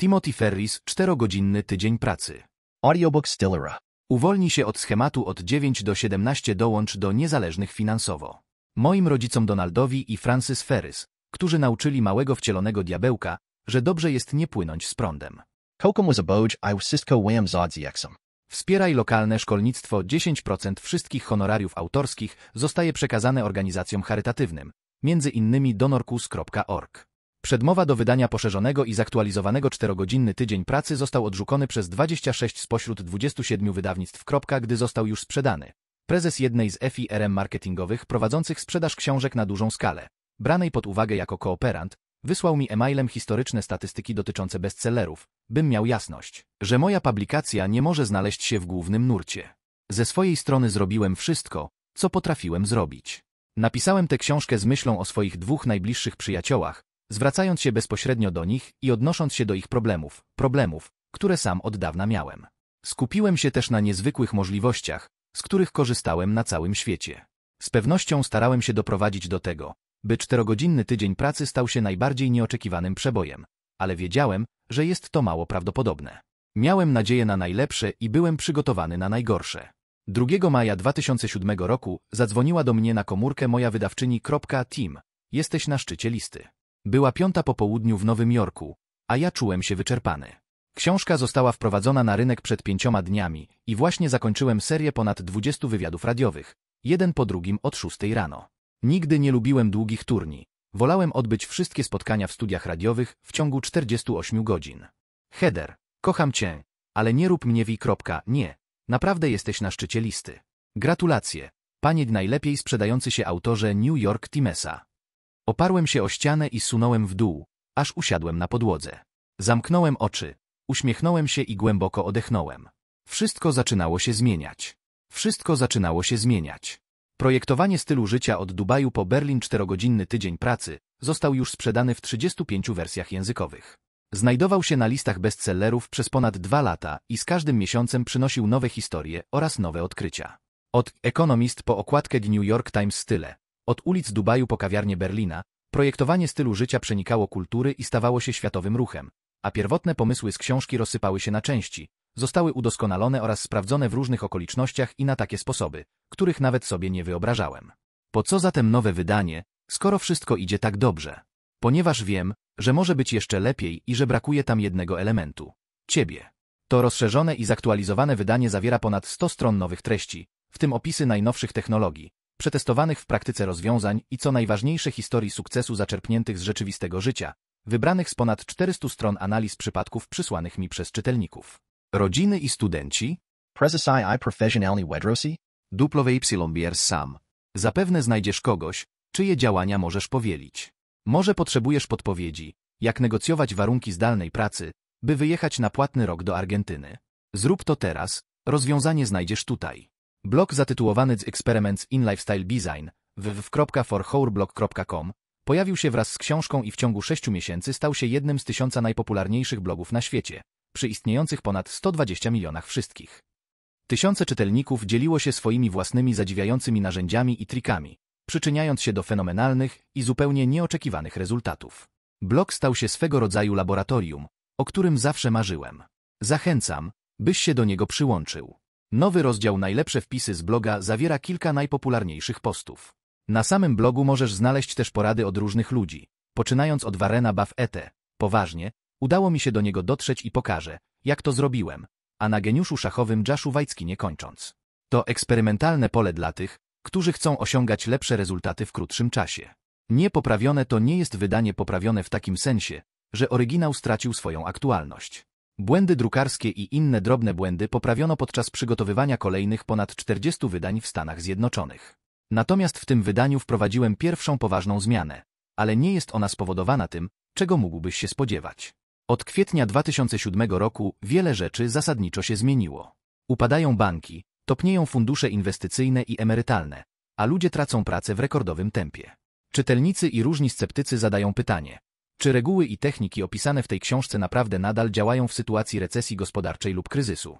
Timothy Ferris, 4-godzinny tydzień pracy. Audiobook Stillera. Uwolni się od schematu od 9 do 17 dołącz do niezależnych finansowo. Moim rodzicom Donaldowi i Francis Ferris, którzy nauczyli małego wcielonego diabełka, że dobrze jest nie płynąć z prądem. Kokom was aboj, I Cisco z Zodziexem. Wspieraj lokalne szkolnictwo 10% wszystkich honorariów autorskich zostaje przekazane organizacjom charytatywnym, między innymi donorkus.org. Przedmowa do wydania poszerzonego i zaktualizowanego czterogodzinny tydzień pracy został odrzucony przez 26 spośród 27 wydawnictw. Gdy został już sprzedany. Prezes jednej z FIRM marketingowych prowadzących sprzedaż książek na dużą skalę, branej pod uwagę jako kooperant, wysłał mi e-mailem historyczne statystyki dotyczące bestsellerów, bym miał jasność, że moja publikacja nie może znaleźć się w głównym nurcie. Ze swojej strony zrobiłem wszystko, co potrafiłem zrobić. Napisałem tę książkę z myślą o swoich dwóch najbliższych przyjaciołach, zwracając się bezpośrednio do nich i odnosząc się do ich problemów, problemów, które sam od dawna miałem. Skupiłem się też na niezwykłych możliwościach, z których korzystałem na całym świecie. Z pewnością starałem się doprowadzić do tego, by czterogodzinny tydzień pracy stał się najbardziej nieoczekiwanym przebojem, ale wiedziałem, że jest to mało prawdopodobne. Miałem nadzieję na najlepsze i byłem przygotowany na najgorsze. 2 maja 2007 roku zadzwoniła do mnie na komórkę moja wydawczyni. Team, jesteś na szczycie listy. Była piąta po południu w Nowym Jorku, a ja czułem się wyczerpany. Książka została wprowadzona na rynek przed pięcioma dniami i właśnie zakończyłem serię ponad 20 wywiadów radiowych, jeden po drugim od 6 rano. Nigdy nie lubiłem długich turni. Wolałem odbyć wszystkie spotkania w studiach radiowych w ciągu 48 godzin. Heder, kocham cię, ale nie rób mnie wi. Nie, naprawdę jesteś na szczycie listy. Gratulacje, panie najlepiej sprzedający się autorze New York Timesa. Oparłem się o ścianę i sunąłem w dół, aż usiadłem na podłodze. Zamknąłem oczy, uśmiechnąłem się i głęboko odechnąłem. Wszystko zaczynało się zmieniać. Wszystko zaczynało się zmieniać. Projektowanie stylu życia od Dubaju po Berlin czterogodzinny tydzień pracy został już sprzedany w 35 wersjach językowych. Znajdował się na listach bestsellerów przez ponad dwa lata i z każdym miesiącem przynosił nowe historie oraz nowe odkrycia. Od Economist po okładkę The New York Times style, od ulic Dubaju po kawiarnie Berlina, projektowanie stylu życia przenikało kultury i stawało się światowym ruchem, a pierwotne pomysły z książki rozsypały się na części, zostały udoskonalone oraz sprawdzone w różnych okolicznościach i na takie sposoby, których nawet sobie nie wyobrażałem. Po co zatem nowe wydanie, skoro wszystko idzie tak dobrze? Ponieważ wiem, że może być jeszcze lepiej i że brakuje tam jednego elementu ciebie. To rozszerzone i zaktualizowane wydanie zawiera ponad 100 stron nowych treści, w tym opisy najnowszych technologii, przetestowanych w praktyce rozwiązań i co najważniejsze historii sukcesu zaczerpniętych z rzeczywistego życia, wybranych z ponad 400 stron analiz przypadków przysłanych mi przez czytelników. Rodziny i studenci Prezesai profesjonalni wedrosi WYBR sam. Zapewne znajdziesz kogoś, czyje działania możesz powielić. Może potrzebujesz podpowiedzi, jak negocjować warunki zdalnej pracy, by wyjechać na płatny rok do Argentyny. Zrób to teraz, rozwiązanie znajdziesz tutaj. Blog zatytułowany z Experiments in Lifestyle Design www.forhourblog.com pojawił się wraz z książką i w ciągu sześciu miesięcy stał się jednym z tysiąca najpopularniejszych blogów na świecie, przy istniejących ponad 120 milionach wszystkich. Tysiące czytelników dzieliło się swoimi własnymi zadziwiającymi narzędziami i trikami, przyczyniając się do fenomenalnych i zupełnie nieoczekiwanych rezultatów. Blog stał się swego rodzaju laboratorium, o którym zawsze marzyłem. Zachęcam, byś się do niego przyłączył. Nowy rozdział Najlepsze wpisy z bloga zawiera kilka najpopularniejszych postów. Na samym blogu możesz znaleźć też porady od różnych ludzi. Poczynając od Warena Buffett, poważnie, udało mi się do niego dotrzeć i pokażę, jak to zrobiłem, a na geniuszu szachowym Jaszu Wajcki nie kończąc. To eksperymentalne pole dla tych, którzy chcą osiągać lepsze rezultaty w krótszym czasie. Niepoprawione to nie jest wydanie poprawione w takim sensie, że oryginał stracił swoją aktualność. Błędy drukarskie i inne drobne błędy poprawiono podczas przygotowywania kolejnych ponad 40 wydań w Stanach Zjednoczonych. Natomiast w tym wydaniu wprowadziłem pierwszą poważną zmianę, ale nie jest ona spowodowana tym, czego mógłbyś się spodziewać. Od kwietnia 2007 roku wiele rzeczy zasadniczo się zmieniło. Upadają banki, topnieją fundusze inwestycyjne i emerytalne, a ludzie tracą pracę w rekordowym tempie. Czytelnicy i różni sceptycy zadają pytanie, czy reguły i techniki opisane w tej książce naprawdę nadal działają w sytuacji recesji gospodarczej lub kryzysu?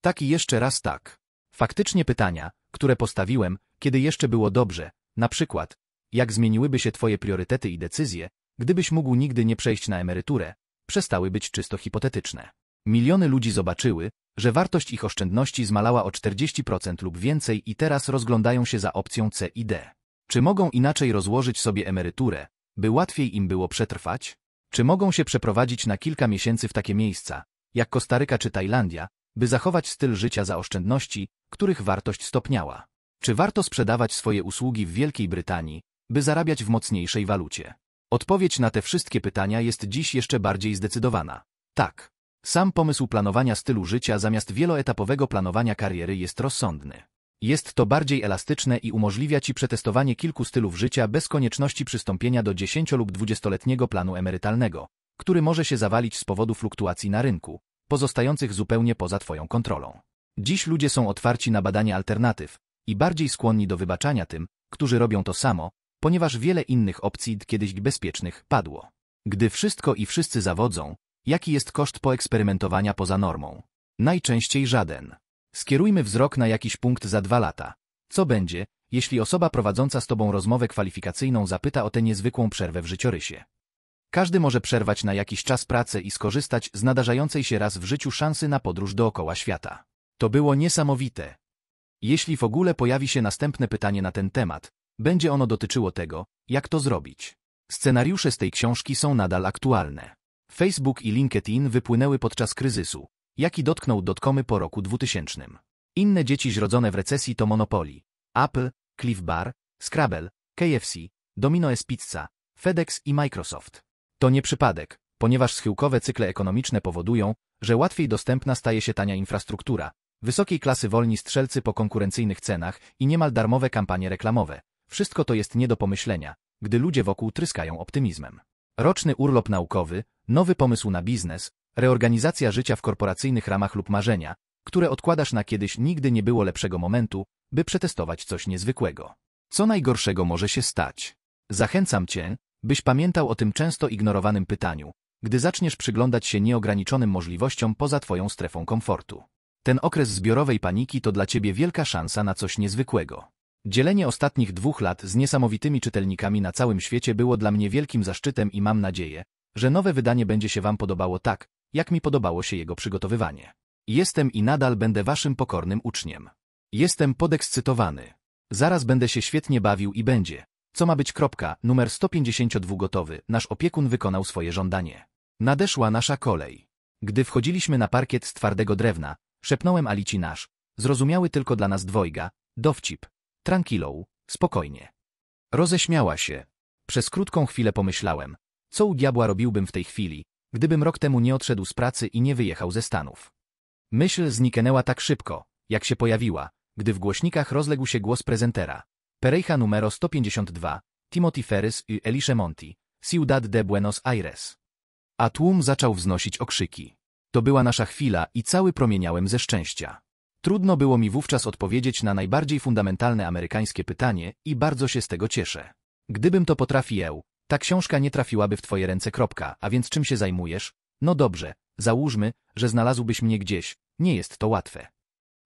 Tak i jeszcze raz tak. Faktycznie pytania, które postawiłem, kiedy jeszcze było dobrze, na przykład, jak zmieniłyby się Twoje priorytety i decyzje, gdybyś mógł nigdy nie przejść na emeryturę, przestały być czysto hipotetyczne. Miliony ludzi zobaczyły, że wartość ich oszczędności zmalała o 40% lub więcej i teraz rozglądają się za opcją C i D. Czy mogą inaczej rozłożyć sobie emeryturę, by łatwiej im było przetrwać? Czy mogą się przeprowadzić na kilka miesięcy w takie miejsca, jak Kostaryka czy Tajlandia, by zachować styl życia za oszczędności, których wartość stopniała? Czy warto sprzedawać swoje usługi w Wielkiej Brytanii, by zarabiać w mocniejszej walucie? Odpowiedź na te wszystkie pytania jest dziś jeszcze bardziej zdecydowana. Tak. Sam pomysł planowania stylu życia zamiast wieloetapowego planowania kariery jest rozsądny. Jest to bardziej elastyczne i umożliwia Ci przetestowanie kilku stylów życia bez konieczności przystąpienia do 10 lub 20-letniego planu emerytalnego, który może się zawalić z powodu fluktuacji na rynku, pozostających zupełnie poza Twoją kontrolą. Dziś ludzie są otwarci na badanie alternatyw i bardziej skłonni do wybaczania tym, którzy robią to samo, ponieważ wiele innych opcji kiedyś bezpiecznych padło. Gdy wszystko i wszyscy zawodzą, jaki jest koszt poeksperymentowania poza normą? Najczęściej żaden. Skierujmy wzrok na jakiś punkt za dwa lata. Co będzie, jeśli osoba prowadząca z Tobą rozmowę kwalifikacyjną zapyta o tę niezwykłą przerwę w życiorysie? Każdy może przerwać na jakiś czas pracę i skorzystać z nadarzającej się raz w życiu szansy na podróż dookoła świata. To było niesamowite. Jeśli w ogóle pojawi się następne pytanie na ten temat, będzie ono dotyczyło tego, jak to zrobić. Scenariusze z tej książki są nadal aktualne. Facebook i LinkedIn wypłynęły podczas kryzysu, jaki dotknął dotkomy po roku 2000. Inne dzieci zrodzone w recesji to Monopoly, Apple, Cliff Bar, Scrabble, KFC, Domino's Pizza, FedEx i Microsoft. To nie przypadek, ponieważ schyłkowe cykle ekonomiczne powodują, że łatwiej dostępna staje się tania infrastruktura, wysokiej klasy wolni strzelcy po konkurencyjnych cenach i niemal darmowe kampanie reklamowe. Wszystko to jest nie do pomyślenia, gdy ludzie wokół tryskają optymizmem. Roczny urlop naukowy, nowy pomysł na biznes, Reorganizacja życia w korporacyjnych ramach lub marzenia, które odkładasz na kiedyś nigdy nie było lepszego momentu, by przetestować coś niezwykłego. Co najgorszego może się stać? Zachęcam Cię, byś pamiętał o tym często ignorowanym pytaniu, gdy zaczniesz przyglądać się nieograniczonym możliwościom poza Twoją strefą komfortu. Ten okres zbiorowej paniki to dla Ciebie wielka szansa na coś niezwykłego. Dzielenie ostatnich dwóch lat z niesamowitymi czytelnikami na całym świecie było dla mnie wielkim zaszczytem i mam nadzieję, że nowe wydanie będzie się Wam podobało tak, jak mi podobało się jego przygotowywanie. Jestem i nadal będę waszym pokornym uczniem. Jestem podekscytowany. Zaraz będę się świetnie bawił i będzie. Co ma być kropka, numer 152 gotowy, nasz opiekun wykonał swoje żądanie. Nadeszła nasza kolej. Gdy wchodziliśmy na parkiet z twardego drewna, szepnąłem Alici nasz, zrozumiały tylko dla nas dwojga, dowcip, tranquilo, spokojnie. Roześmiała się. Przez krótką chwilę pomyślałem, co u diabła robiłbym w tej chwili, gdybym rok temu nie odszedł z pracy i nie wyjechał ze Stanów. Myśl zniknęła tak szybko, jak się pojawiła, gdy w głośnikach rozległ się głos prezentera. Pereja numero 152, Timothy Ferris i Elisha Monti, Ciudad de Buenos Aires. A tłum zaczął wznosić okrzyki. To była nasza chwila i cały promieniałem ze szczęścia. Trudno było mi wówczas odpowiedzieć na najbardziej fundamentalne amerykańskie pytanie i bardzo się z tego cieszę. Gdybym to potrafił, ta książka nie trafiłaby w twoje ręce. Kropka. A więc czym się zajmujesz? No dobrze, załóżmy, że znalazłbyś mnie gdzieś. Nie jest to łatwe.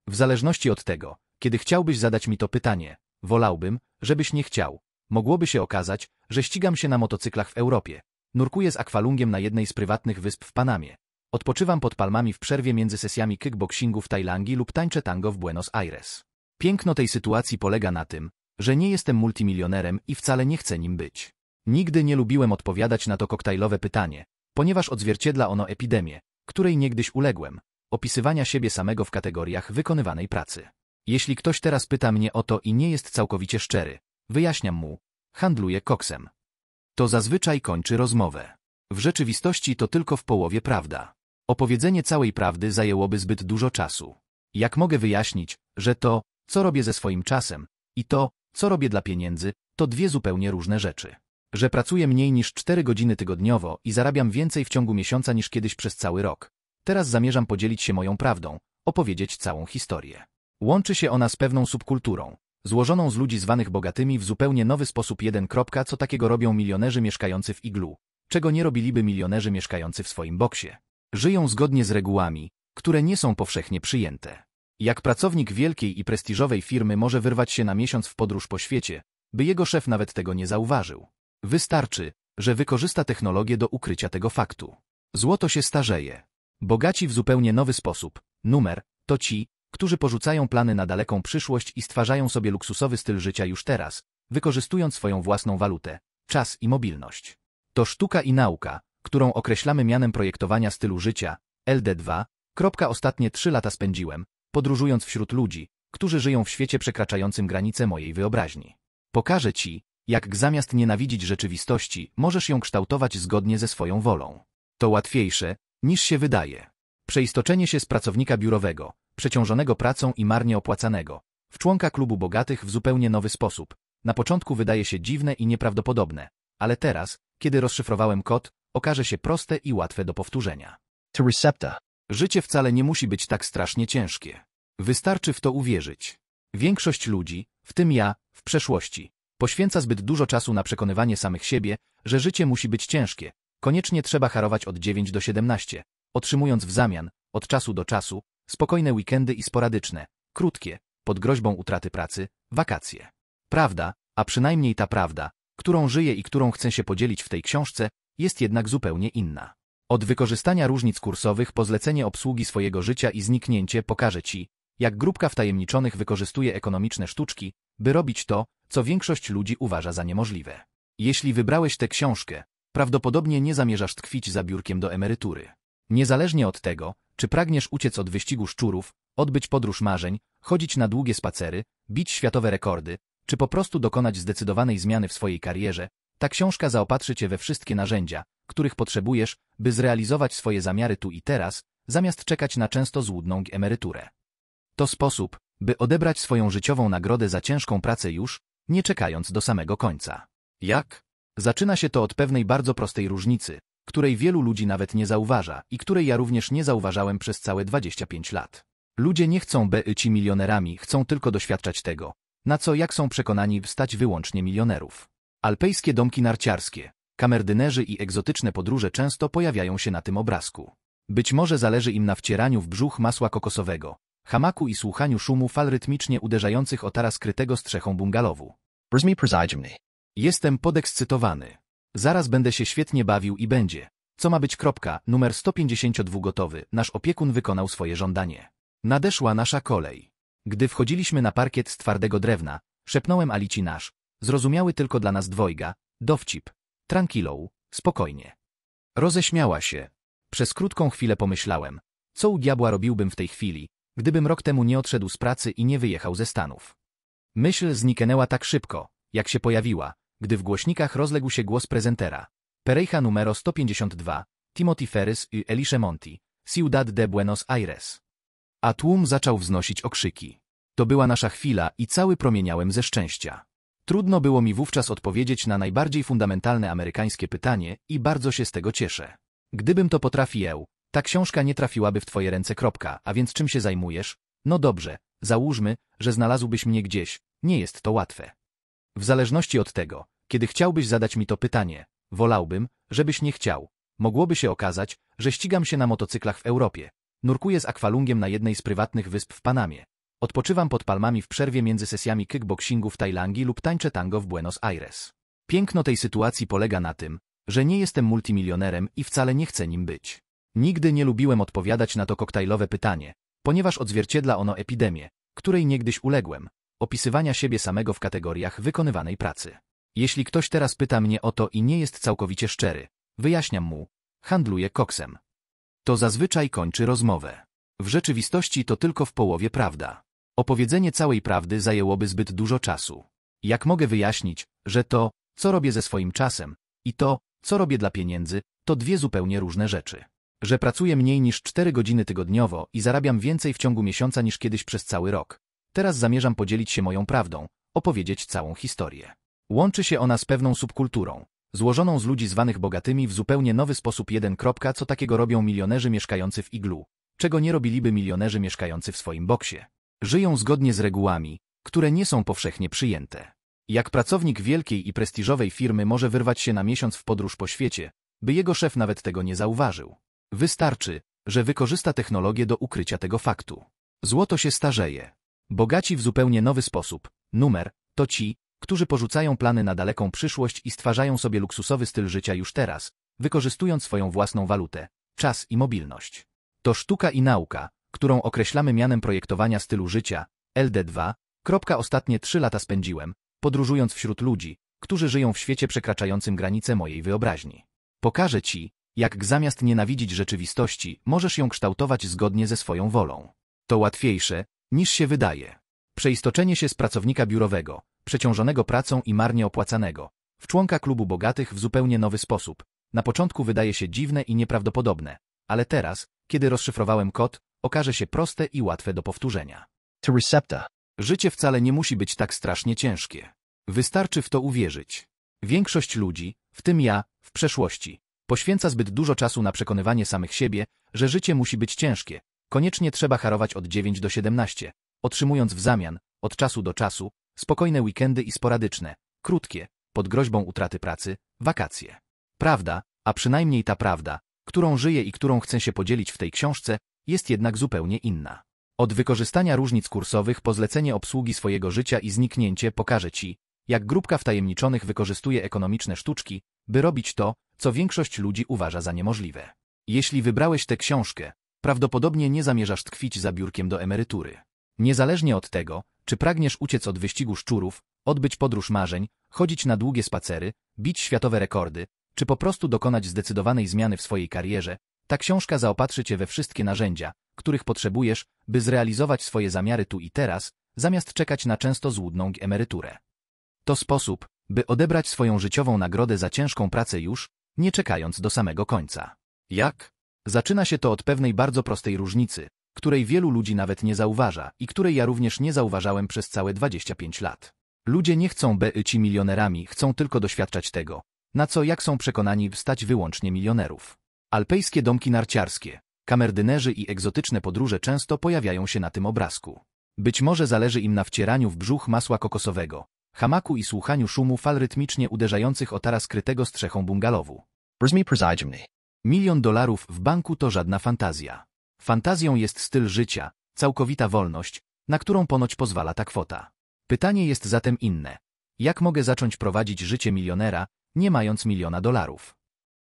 W zależności od tego, kiedy chciałbyś zadać mi to pytanie, wolałbym, żebyś nie chciał. Mogłoby się okazać, że ścigam się na motocyklach w Europie. Nurkuję z akwalungiem na jednej z prywatnych wysp w Panamie. Odpoczywam pod palmami w przerwie między sesjami kickboxingu w Tajlandii lub tańczę tango w Buenos Aires. Piękno tej sytuacji polega na tym, że nie jestem multimilionerem i wcale nie chcę nim być. Nigdy nie lubiłem odpowiadać na to koktajlowe pytanie, ponieważ odzwierciedla ono epidemię, której niegdyś uległem, opisywania siebie samego w kategoriach wykonywanej pracy. Jeśli ktoś teraz pyta mnie o to i nie jest całkowicie szczery, wyjaśniam mu, handluję koksem. To zazwyczaj kończy rozmowę. W rzeczywistości to tylko w połowie prawda. Opowiedzenie całej prawdy zajęłoby zbyt dużo czasu. Jak mogę wyjaśnić, że to, co robię ze swoim czasem i to, co robię dla pieniędzy, to dwie zupełnie różne rzeczy że pracuję mniej niż 4 godziny tygodniowo i zarabiam więcej w ciągu miesiąca niż kiedyś przez cały rok. Teraz zamierzam podzielić się moją prawdą, opowiedzieć całą historię. Łączy się ona z pewną subkulturą, złożoną z ludzi zwanych bogatymi w zupełnie nowy sposób jeden kropka, co takiego robią milionerzy mieszkający w iglu, czego nie robiliby milionerzy mieszkający w swoim boksie. Żyją zgodnie z regułami, które nie są powszechnie przyjęte. Jak pracownik wielkiej i prestiżowej firmy może wyrwać się na miesiąc w podróż po świecie, by jego szef nawet tego nie zauważył. Wystarczy, że wykorzysta technologię do ukrycia tego faktu. Złoto się starzeje. Bogaci w zupełnie nowy sposób, numer, to ci, którzy porzucają plany na daleką przyszłość i stwarzają sobie luksusowy styl życia już teraz, wykorzystując swoją własną walutę, czas i mobilność. To sztuka i nauka, którą określamy mianem projektowania stylu życia, LD2, kropka ostatnie trzy lata spędziłem, podróżując wśród ludzi, którzy żyją w świecie przekraczającym granice mojej wyobraźni. Pokażę Ci, jak zamiast nienawidzić rzeczywistości, możesz ją kształtować zgodnie ze swoją wolą. To łatwiejsze, niż się wydaje. Przeistoczenie się z pracownika biurowego, przeciążonego pracą i marnie opłacanego, w członka klubu bogatych w zupełnie nowy sposób. Na początku wydaje się dziwne i nieprawdopodobne, ale teraz, kiedy rozszyfrowałem kod, okaże się proste i łatwe do powtórzenia. To recepta. Życie wcale nie musi być tak strasznie ciężkie. Wystarczy w to uwierzyć. Większość ludzi, w tym ja, w przeszłości, Poświęca zbyt dużo czasu na przekonywanie samych siebie, że życie musi być ciężkie. Koniecznie trzeba harować od 9 do 17, otrzymując w zamian, od czasu do czasu, spokojne weekendy i sporadyczne, krótkie, pod groźbą utraty pracy, wakacje. Prawda, a przynajmniej ta prawda, którą żyję i którą chcę się podzielić w tej książce, jest jednak zupełnie inna. Od wykorzystania różnic kursowych po zlecenie obsługi swojego życia i zniknięcie pokażę Ci, jak grupka wtajemniczonych wykorzystuje ekonomiczne sztuczki, by robić to, co większość ludzi uważa za niemożliwe. Jeśli wybrałeś tę książkę, prawdopodobnie nie zamierzasz tkwić za biurkiem do emerytury. Niezależnie od tego, czy pragniesz uciec od wyścigu szczurów, odbyć podróż marzeń, chodzić na długie spacery, bić światowe rekordy, czy po prostu dokonać zdecydowanej zmiany w swojej karierze, ta książka zaopatrzy Cię we wszystkie narzędzia, których potrzebujesz, by zrealizować swoje zamiary tu i teraz, zamiast czekać na często złudną emeryturę. To sposób, by odebrać swoją życiową nagrodę za ciężką pracę już, nie czekając do samego końca. Jak? Zaczyna się to od pewnej bardzo prostej różnicy, której wielu ludzi nawet nie zauważa i której ja również nie zauważałem przez całe 25 lat. Ludzie nie chcą być milionerami, chcą tylko doświadczać tego, na co jak są przekonani wstać wyłącznie milionerów. Alpejskie domki narciarskie, kamerdynerzy i egzotyczne podróże często pojawiają się na tym obrazku. Być może zależy im na wcieraniu w brzuch masła kokosowego, hamaku i słuchaniu szumu fal rytmicznie uderzających o taras krytego strzechą bungalowu. Jestem podekscytowany. Zaraz będę się świetnie bawił i będzie. Co ma być kropka, numer 152 gotowy, nasz opiekun wykonał swoje żądanie. Nadeszła nasza kolej. Gdy wchodziliśmy na parkiet z twardego drewna, szepnąłem Alici nasz, zrozumiały tylko dla nas dwojga, dowcip, tranquilo, spokojnie. Roześmiała się. Przez krótką chwilę pomyślałem, co u diabła robiłbym w tej chwili, gdybym rok temu nie odszedł z pracy i nie wyjechał ze Stanów. Myśl zniknęła tak szybko, jak się pojawiła, gdy w głośnikach rozległ się głos prezentera. Pereja numero 152, Timothy Ferris i Elisha Monti, Ciudad de Buenos Aires. A tłum zaczął wznosić okrzyki. To była nasza chwila i cały promieniałem ze szczęścia. Trudno było mi wówczas odpowiedzieć na najbardziej fundamentalne amerykańskie pytanie i bardzo się z tego cieszę. Gdybym to potrafił, ta książka nie trafiłaby w twoje ręce. Kropka. A więc czym się zajmujesz? No dobrze, załóżmy, że znalazłbyś mnie gdzieś. Nie jest to łatwe. W zależności od tego, kiedy chciałbyś zadać mi to pytanie, wolałbym, żebyś nie chciał. Mogłoby się okazać, że ścigam się na motocyklach w Europie. Nurkuję z akwalungiem na jednej z prywatnych wysp w Panamie. Odpoczywam pod palmami w przerwie między sesjami kickboxingu w Tajlandii lub tańczę tango w Buenos Aires. Piękno tej sytuacji polega na tym, że nie jestem multimilionerem i wcale nie chcę nim być. Nigdy nie lubiłem odpowiadać na to koktajlowe pytanie, ponieważ odzwierciedla ono epidemię, której niegdyś uległem, opisywania siebie samego w kategoriach wykonywanej pracy. Jeśli ktoś teraz pyta mnie o to i nie jest całkowicie szczery, wyjaśniam mu, handluję koksem. To zazwyczaj kończy rozmowę. W rzeczywistości to tylko w połowie prawda. Opowiedzenie całej prawdy zajęłoby zbyt dużo czasu. Jak mogę wyjaśnić, że to, co robię ze swoim czasem i to, co robię dla pieniędzy, to dwie zupełnie różne rzeczy że pracuję mniej niż 4 godziny tygodniowo i zarabiam więcej w ciągu miesiąca niż kiedyś przez cały rok. Teraz zamierzam podzielić się moją prawdą, opowiedzieć całą historię. Łączy się ona z pewną subkulturą, złożoną z ludzi zwanych bogatymi w zupełnie nowy sposób jeden kropka, co takiego robią milionerzy mieszkający w iglu, czego nie robiliby milionerzy mieszkający w swoim boksie. Żyją zgodnie z regułami, które nie są powszechnie przyjęte. Jak pracownik wielkiej i prestiżowej firmy może wyrwać się na miesiąc w podróż po świecie, by jego szef nawet tego nie zauważył? Wystarczy, że wykorzysta technologię do ukrycia tego faktu. Złoto się starzeje. Bogaci w zupełnie nowy sposób, numer, to ci, którzy porzucają plany na daleką przyszłość i stwarzają sobie luksusowy styl życia już teraz, wykorzystując swoją własną walutę, czas i mobilność. To sztuka i nauka, którą określamy mianem projektowania stylu życia, LD2, kropka ostatnie trzy lata spędziłem, podróżując wśród ludzi, którzy żyją w świecie przekraczającym granice mojej wyobraźni. Pokażę Ci, jak zamiast nienawidzić rzeczywistości, możesz ją kształtować zgodnie ze swoją wolą. To łatwiejsze, niż się wydaje. Przeistoczenie się z pracownika biurowego, przeciążonego pracą i marnie opłacanego, w członka klubu bogatych w zupełnie nowy sposób. Na początku wydaje się dziwne i nieprawdopodobne, ale teraz, kiedy rozszyfrowałem kod, okaże się proste i łatwe do powtórzenia. To recepta. Życie wcale nie musi być tak strasznie ciężkie. Wystarczy w to uwierzyć. Większość ludzi, w tym ja, w przeszłości, Poświęca zbyt dużo czasu na przekonywanie samych siebie, że życie musi być ciężkie. Koniecznie trzeba harować od 9 do 17, otrzymując w zamian, od czasu do czasu, spokojne weekendy i sporadyczne, krótkie, pod groźbą utraty pracy, wakacje. Prawda, a przynajmniej ta prawda, którą żyję i którą chcę się podzielić w tej książce, jest jednak zupełnie inna. Od wykorzystania różnic kursowych po zlecenie obsługi swojego życia i zniknięcie pokażę Ci, jak grupka wtajemniczonych wykorzystuje ekonomiczne sztuczki, by robić to, co większość ludzi uważa za niemożliwe. Jeśli wybrałeś tę książkę, prawdopodobnie nie zamierzasz tkwić za biurkiem do emerytury. Niezależnie od tego, czy pragniesz uciec od wyścigu szczurów, odbyć podróż marzeń, chodzić na długie spacery, bić światowe rekordy, czy po prostu dokonać zdecydowanej zmiany w swojej karierze, ta książka zaopatrzy Cię we wszystkie narzędzia, których potrzebujesz, by zrealizować swoje zamiary tu i teraz, zamiast czekać na często złudną emeryturę. To sposób, by odebrać swoją życiową nagrodę za ciężką pracę już, nie czekając do samego końca. Jak? Zaczyna się to od pewnej bardzo prostej różnicy, której wielu ludzi nawet nie zauważa i której ja również nie zauważałem przez całe 25 lat. Ludzie nie chcą być milionerami, chcą tylko doświadczać tego, na co jak są przekonani wstać wyłącznie milionerów. Alpejskie domki narciarskie, kamerdynerzy i egzotyczne podróże często pojawiają się na tym obrazku. Być może zależy im na wcieraniu w brzuch masła kokosowego, hamaku i słuchaniu szumu fal rytmicznie uderzających o taras krytego strzechą bungalowu. Brzmi Milion dolarów w banku to żadna fantazja. Fantazją jest styl życia, całkowita wolność, na którą ponoć pozwala ta kwota. Pytanie jest zatem inne. Jak mogę zacząć prowadzić życie milionera, nie mając miliona dolarów?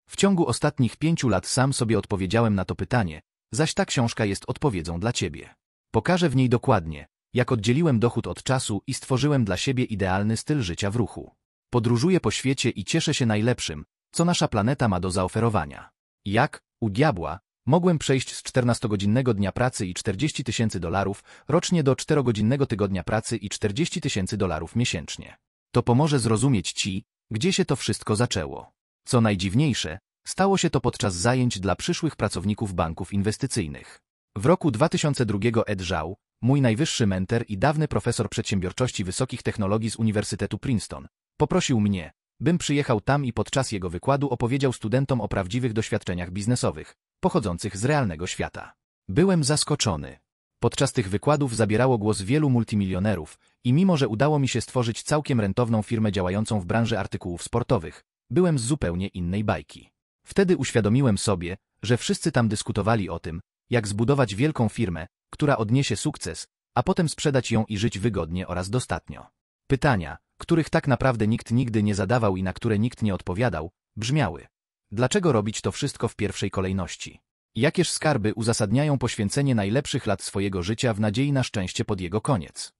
W ciągu ostatnich pięciu lat sam sobie odpowiedziałem na to pytanie, zaś ta książka jest odpowiedzią dla Ciebie. Pokażę w niej dokładnie, jak oddzieliłem dochód od czasu i stworzyłem dla siebie idealny styl życia w ruchu. Podróżuję po świecie i cieszę się najlepszym, co nasza planeta ma do zaoferowania. Jak, u diabła, mogłem przejść z 14-godzinnego dnia pracy i 40 tysięcy dolarów rocznie do 4-godzinnego tygodnia pracy i 40 tysięcy dolarów miesięcznie. To pomoże zrozumieć ci, gdzie się to wszystko zaczęło. Co najdziwniejsze, stało się to podczas zajęć dla przyszłych pracowników banków inwestycyjnych. W roku 2002 Ed Zhao, mój najwyższy mentor i dawny profesor przedsiębiorczości wysokich technologii z Uniwersytetu Princeton, poprosił mnie, bym przyjechał tam i podczas jego wykładu opowiedział studentom o prawdziwych doświadczeniach biznesowych, pochodzących z realnego świata. Byłem zaskoczony. Podczas tych wykładów zabierało głos wielu multimilionerów i mimo, że udało mi się stworzyć całkiem rentowną firmę działającą w branży artykułów sportowych, byłem z zupełnie innej bajki. Wtedy uświadomiłem sobie, że wszyscy tam dyskutowali o tym, jak zbudować wielką firmę, która odniesie sukces, a potem sprzedać ją i żyć wygodnie oraz dostatnio. Pytania, których tak naprawdę nikt nigdy nie zadawał i na które nikt nie odpowiadał, brzmiały. Dlaczego robić to wszystko w pierwszej kolejności? Jakież skarby uzasadniają poświęcenie najlepszych lat swojego życia w nadziei na szczęście pod jego koniec?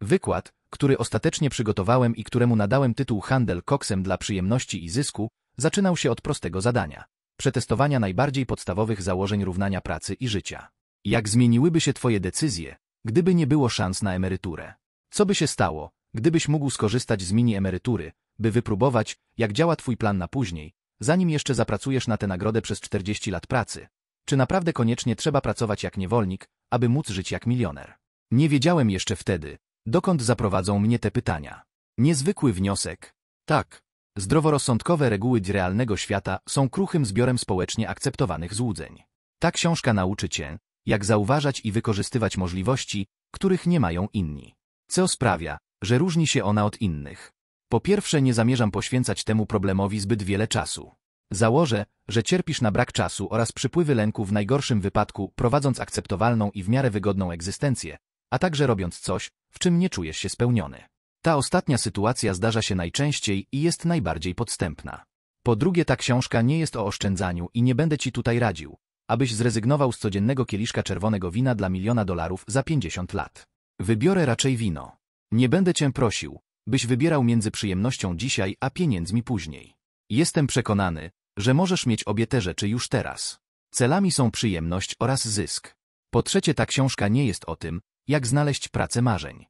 Wykład, który ostatecznie przygotowałem i któremu nadałem tytuł Handel koksem dla przyjemności i zysku, zaczynał się od prostego zadania. Przetestowania najbardziej podstawowych założeń równania pracy i życia. Jak zmieniłyby się Twoje decyzje, gdyby nie było szans na emeryturę? Co by się stało, gdybyś mógł skorzystać z mini emerytury, by wypróbować, jak działa Twój plan na później, zanim jeszcze zapracujesz na tę nagrodę przez 40 lat pracy? Czy naprawdę koniecznie trzeba pracować jak niewolnik, aby móc żyć jak milioner? Nie wiedziałem jeszcze wtedy, dokąd zaprowadzą mnie te pytania. Niezwykły wniosek. Tak, zdroworozsądkowe reguły realnego świata są kruchym zbiorem społecznie akceptowanych złudzeń. Ta książka nauczy cię, jak zauważać i wykorzystywać możliwości, których nie mają inni. Co sprawia, że różni się ona od innych? Po pierwsze, nie zamierzam poświęcać temu problemowi zbyt wiele czasu. Założę, że cierpisz na brak czasu oraz przypływy lęku w najgorszym wypadku, prowadząc akceptowalną i w miarę wygodną egzystencję, a także robiąc coś, w czym nie czujesz się spełniony. Ta ostatnia sytuacja zdarza się najczęściej i jest najbardziej podstępna. Po drugie, ta książka nie jest o oszczędzaniu i nie będę ci tutaj radził, abyś zrezygnował z codziennego kieliszka czerwonego wina dla miliona dolarów za 50 lat. Wybiorę raczej wino. Nie będę cię prosił, byś wybierał między przyjemnością dzisiaj a pieniędzmi później. Jestem przekonany, że możesz mieć obie te rzeczy już teraz. Celami są przyjemność oraz zysk. Po trzecie, ta książka nie jest o tym, jak znaleźć pracę marzeń.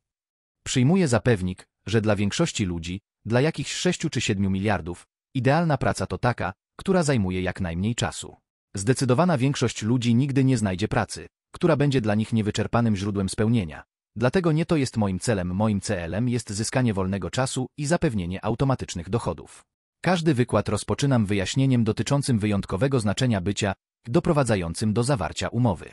Przyjmuję zapewnik, że dla większości ludzi, dla jakichś 6 czy 7 miliardów, idealna praca to taka, która zajmuje jak najmniej czasu. Zdecydowana większość ludzi nigdy nie znajdzie pracy, która będzie dla nich niewyczerpanym źródłem spełnienia. Dlatego nie to jest moim celem. Moim celem jest zyskanie wolnego czasu i zapewnienie automatycznych dochodów. Każdy wykład rozpoczynam wyjaśnieniem dotyczącym wyjątkowego znaczenia bycia, doprowadzającym do zawarcia umowy.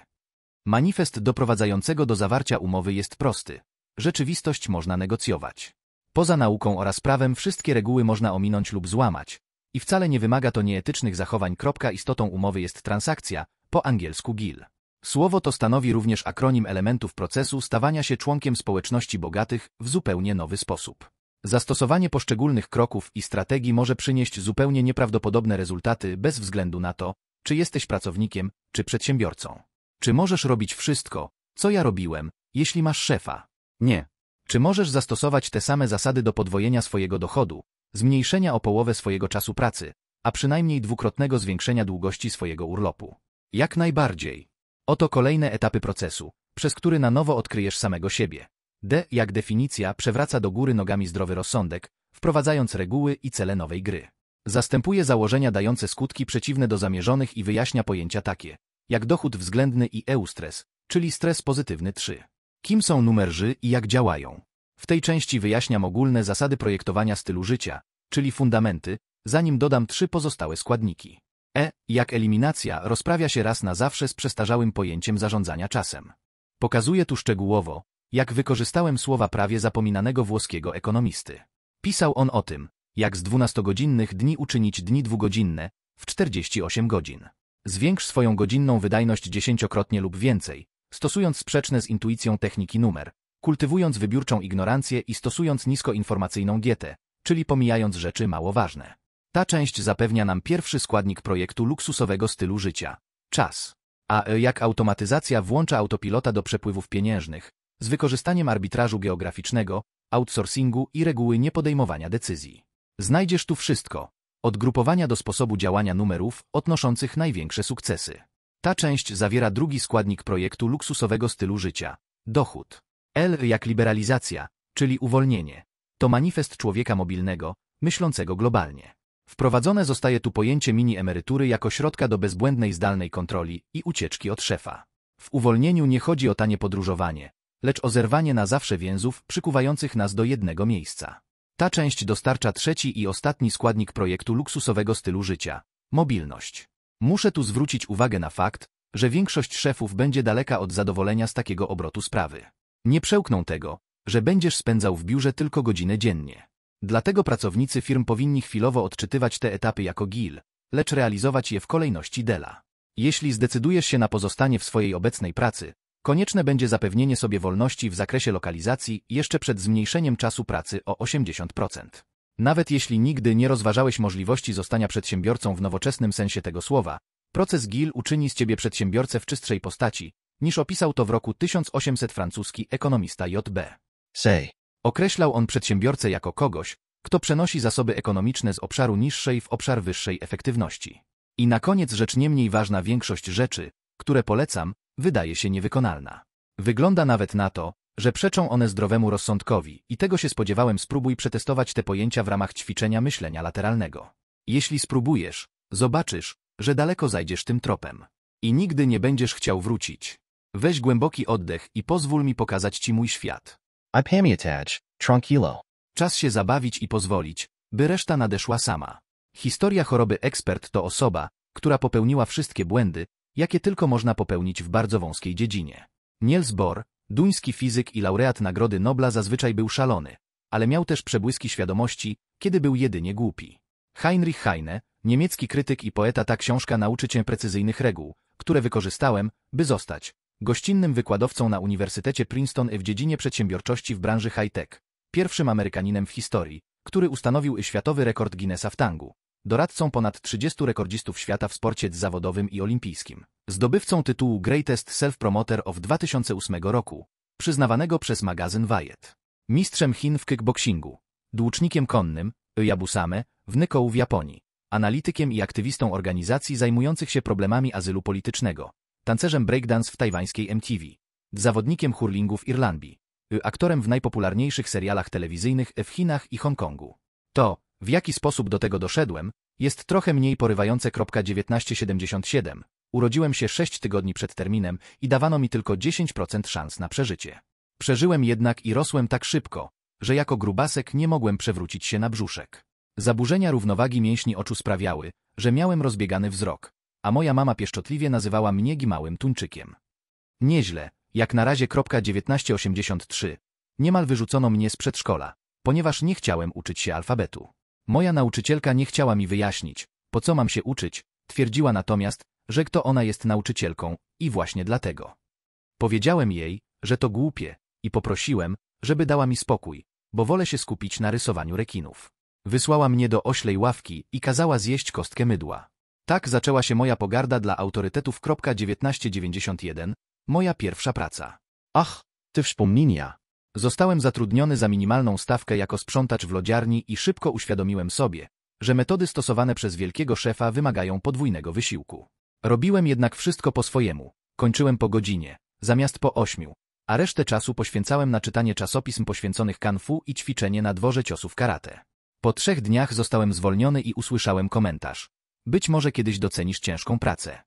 Manifest doprowadzającego do zawarcia umowy jest prosty. Rzeczywistość można negocjować. Poza nauką oraz prawem wszystkie reguły można ominąć lub złamać, i wcale nie wymaga to nieetycznych zachowań. Istotą umowy jest transakcja, po angielsku GIL. Słowo to stanowi również akronim elementów procesu stawania się członkiem społeczności bogatych w zupełnie nowy sposób. Zastosowanie poszczególnych kroków i strategii może przynieść zupełnie nieprawdopodobne rezultaty bez względu na to, czy jesteś pracownikiem, czy przedsiębiorcą. Czy możesz robić wszystko, co ja robiłem, jeśli masz szefa? Nie. Czy możesz zastosować te same zasady do podwojenia swojego dochodu, zmniejszenia o połowę swojego czasu pracy, a przynajmniej dwukrotnego zwiększenia długości swojego urlopu. Jak najbardziej. Oto kolejne etapy procesu, przez który na nowo odkryjesz samego siebie. D jak definicja przewraca do góry nogami zdrowy rozsądek, wprowadzając reguły i cele nowej gry. Zastępuje założenia dające skutki przeciwne do zamierzonych i wyjaśnia pojęcia takie, jak dochód względny i eustres, czyli stres pozytywny 3. Kim są numerzy i jak działają? W tej części wyjaśniam ogólne zasady projektowania stylu życia, czyli fundamenty, zanim dodam trzy pozostałe składniki. E. Jak eliminacja rozprawia się raz na zawsze z przestarzałym pojęciem zarządzania czasem. Pokazuję tu szczegółowo, jak wykorzystałem słowa prawie zapominanego włoskiego ekonomisty. Pisał on o tym, jak z 12-godzinnych dni uczynić dni dwugodzinne w 48 godzin. Zwiększ swoją godzinną wydajność dziesięciokrotnie lub więcej, stosując sprzeczne z intuicją techniki numer, kultywując wybiórczą ignorancję i stosując niskoinformacyjną dietę, czyli pomijając rzeczy mało ważne. Ta część zapewnia nam pierwszy składnik projektu luksusowego stylu życia – czas. A e, jak automatyzacja włącza autopilota do przepływów pieniężnych, z wykorzystaniem arbitrażu geograficznego, outsourcingu i reguły niepodejmowania decyzji. Znajdziesz tu wszystko, od grupowania do sposobu działania numerów odnoszących największe sukcesy. Ta część zawiera drugi składnik projektu luksusowego stylu życia – dochód. L jak liberalizacja, czyli uwolnienie. To manifest człowieka mobilnego, myślącego globalnie. Wprowadzone zostaje tu pojęcie mini-emerytury jako środka do bezbłędnej zdalnej kontroli i ucieczki od szefa. W uwolnieniu nie chodzi o tanie podróżowanie, lecz o zerwanie na zawsze więzów przykuwających nas do jednego miejsca. Ta część dostarcza trzeci i ostatni składnik projektu luksusowego stylu życia – mobilność. Muszę tu zwrócić uwagę na fakt, że większość szefów będzie daleka od zadowolenia z takiego obrotu sprawy. Nie przełkną tego, że będziesz spędzał w biurze tylko godzinę dziennie. Dlatego pracownicy firm powinni chwilowo odczytywać te etapy jako GIL, lecz realizować je w kolejności DELA. Jeśli zdecydujesz się na pozostanie w swojej obecnej pracy, konieczne będzie zapewnienie sobie wolności w zakresie lokalizacji jeszcze przed zmniejszeniem czasu pracy o 80%. Nawet jeśli nigdy nie rozważałeś możliwości zostania przedsiębiorcą w nowoczesnym sensie tego słowa, proces GIL uczyni z ciebie przedsiębiorcę w czystszej postaci, niż opisał to w roku 1800 francuski ekonomista J.B. Say. Określał on przedsiębiorcę jako kogoś, kto przenosi zasoby ekonomiczne z obszaru niższej w obszar wyższej efektywności. I na koniec rzecz nie mniej ważna większość rzeczy, które polecam, wydaje się niewykonalna. Wygląda nawet na to, że przeczą one zdrowemu rozsądkowi i tego się spodziewałem spróbuj przetestować te pojęcia w ramach ćwiczenia myślenia lateralnego. Jeśli spróbujesz, zobaczysz, że daleko zajdziesz tym tropem. I nigdy nie będziesz chciał wrócić. Weź głęboki oddech i pozwól mi pokazać ci mój świat. I attach, tranquilo. Czas się zabawić i pozwolić, by reszta nadeszła sama. Historia choroby ekspert to osoba, która popełniła wszystkie błędy, jakie tylko można popełnić w bardzo wąskiej dziedzinie. Niels Bohr, duński fizyk i laureat Nagrody Nobla zazwyczaj był szalony, ale miał też przebłyski świadomości, kiedy był jedynie głupi. Heinrich Heine, niemiecki krytyk i poeta ta książka nauczy cię precyzyjnych reguł, które wykorzystałem, by zostać gościnnym wykładowcą na Uniwersytecie Princeton w dziedzinie przedsiębiorczości w branży high-tech, pierwszym Amerykaninem w historii, który ustanowił światowy rekord Guinnessa w tangu, doradcą ponad 30 rekordzistów świata w sporcie zawodowym i olimpijskim, zdobywcą tytułu Greatest Self-Promoter of 2008 roku, przyznawanego przez magazyn Wyatt, mistrzem Chin w kickboxingu, dłucznikiem konnym, Yabusame, w niko'u w Japonii, analitykiem i aktywistą organizacji zajmujących się problemami azylu politycznego, tancerzem breakdance w tajwańskiej MTV, zawodnikiem hurlingu w Irlandii, y, aktorem w najpopularniejszych serialach telewizyjnych w Chinach i Hongkongu. To, w jaki sposób do tego doszedłem, jest trochę mniej porywające. 1977. Urodziłem się 6 tygodni przed terminem i dawano mi tylko 10% szans na przeżycie. Przeżyłem jednak i rosłem tak szybko, że jako grubasek nie mogłem przewrócić się na brzuszek. Zaburzenia równowagi mięśni oczu sprawiały, że miałem rozbiegany wzrok, a moja mama pieszczotliwie nazywała mnie gimałym tuńczykiem. Nieźle, jak na razie. 1983. Niemal wyrzucono mnie z przedszkola, ponieważ nie chciałem uczyć się alfabetu. Moja nauczycielka nie chciała mi wyjaśnić, po co mam się uczyć, twierdziła natomiast, że kto ona jest nauczycielką i właśnie dlatego. Powiedziałem jej, że to głupie i poprosiłem, żeby dała mi spokój, bo wolę się skupić na rysowaniu rekinów. Wysłała mnie do oślej ławki i kazała zjeść kostkę mydła. Tak zaczęła się moja pogarda dla autorytetów. 1991, moja pierwsza praca. Ach, ty wspomnienia. Zostałem zatrudniony za minimalną stawkę jako sprzątacz w lodziarni i szybko uświadomiłem sobie, że metody stosowane przez wielkiego szefa wymagają podwójnego wysiłku. Robiłem jednak wszystko po swojemu. Kończyłem po godzinie, zamiast po ośmiu, a resztę czasu poświęcałem na czytanie czasopism poświęconych kanfu i ćwiczenie na dworze ciosów karate. Po trzech dniach zostałem zwolniony i usłyszałem komentarz. Być może kiedyś docenisz ciężką pracę.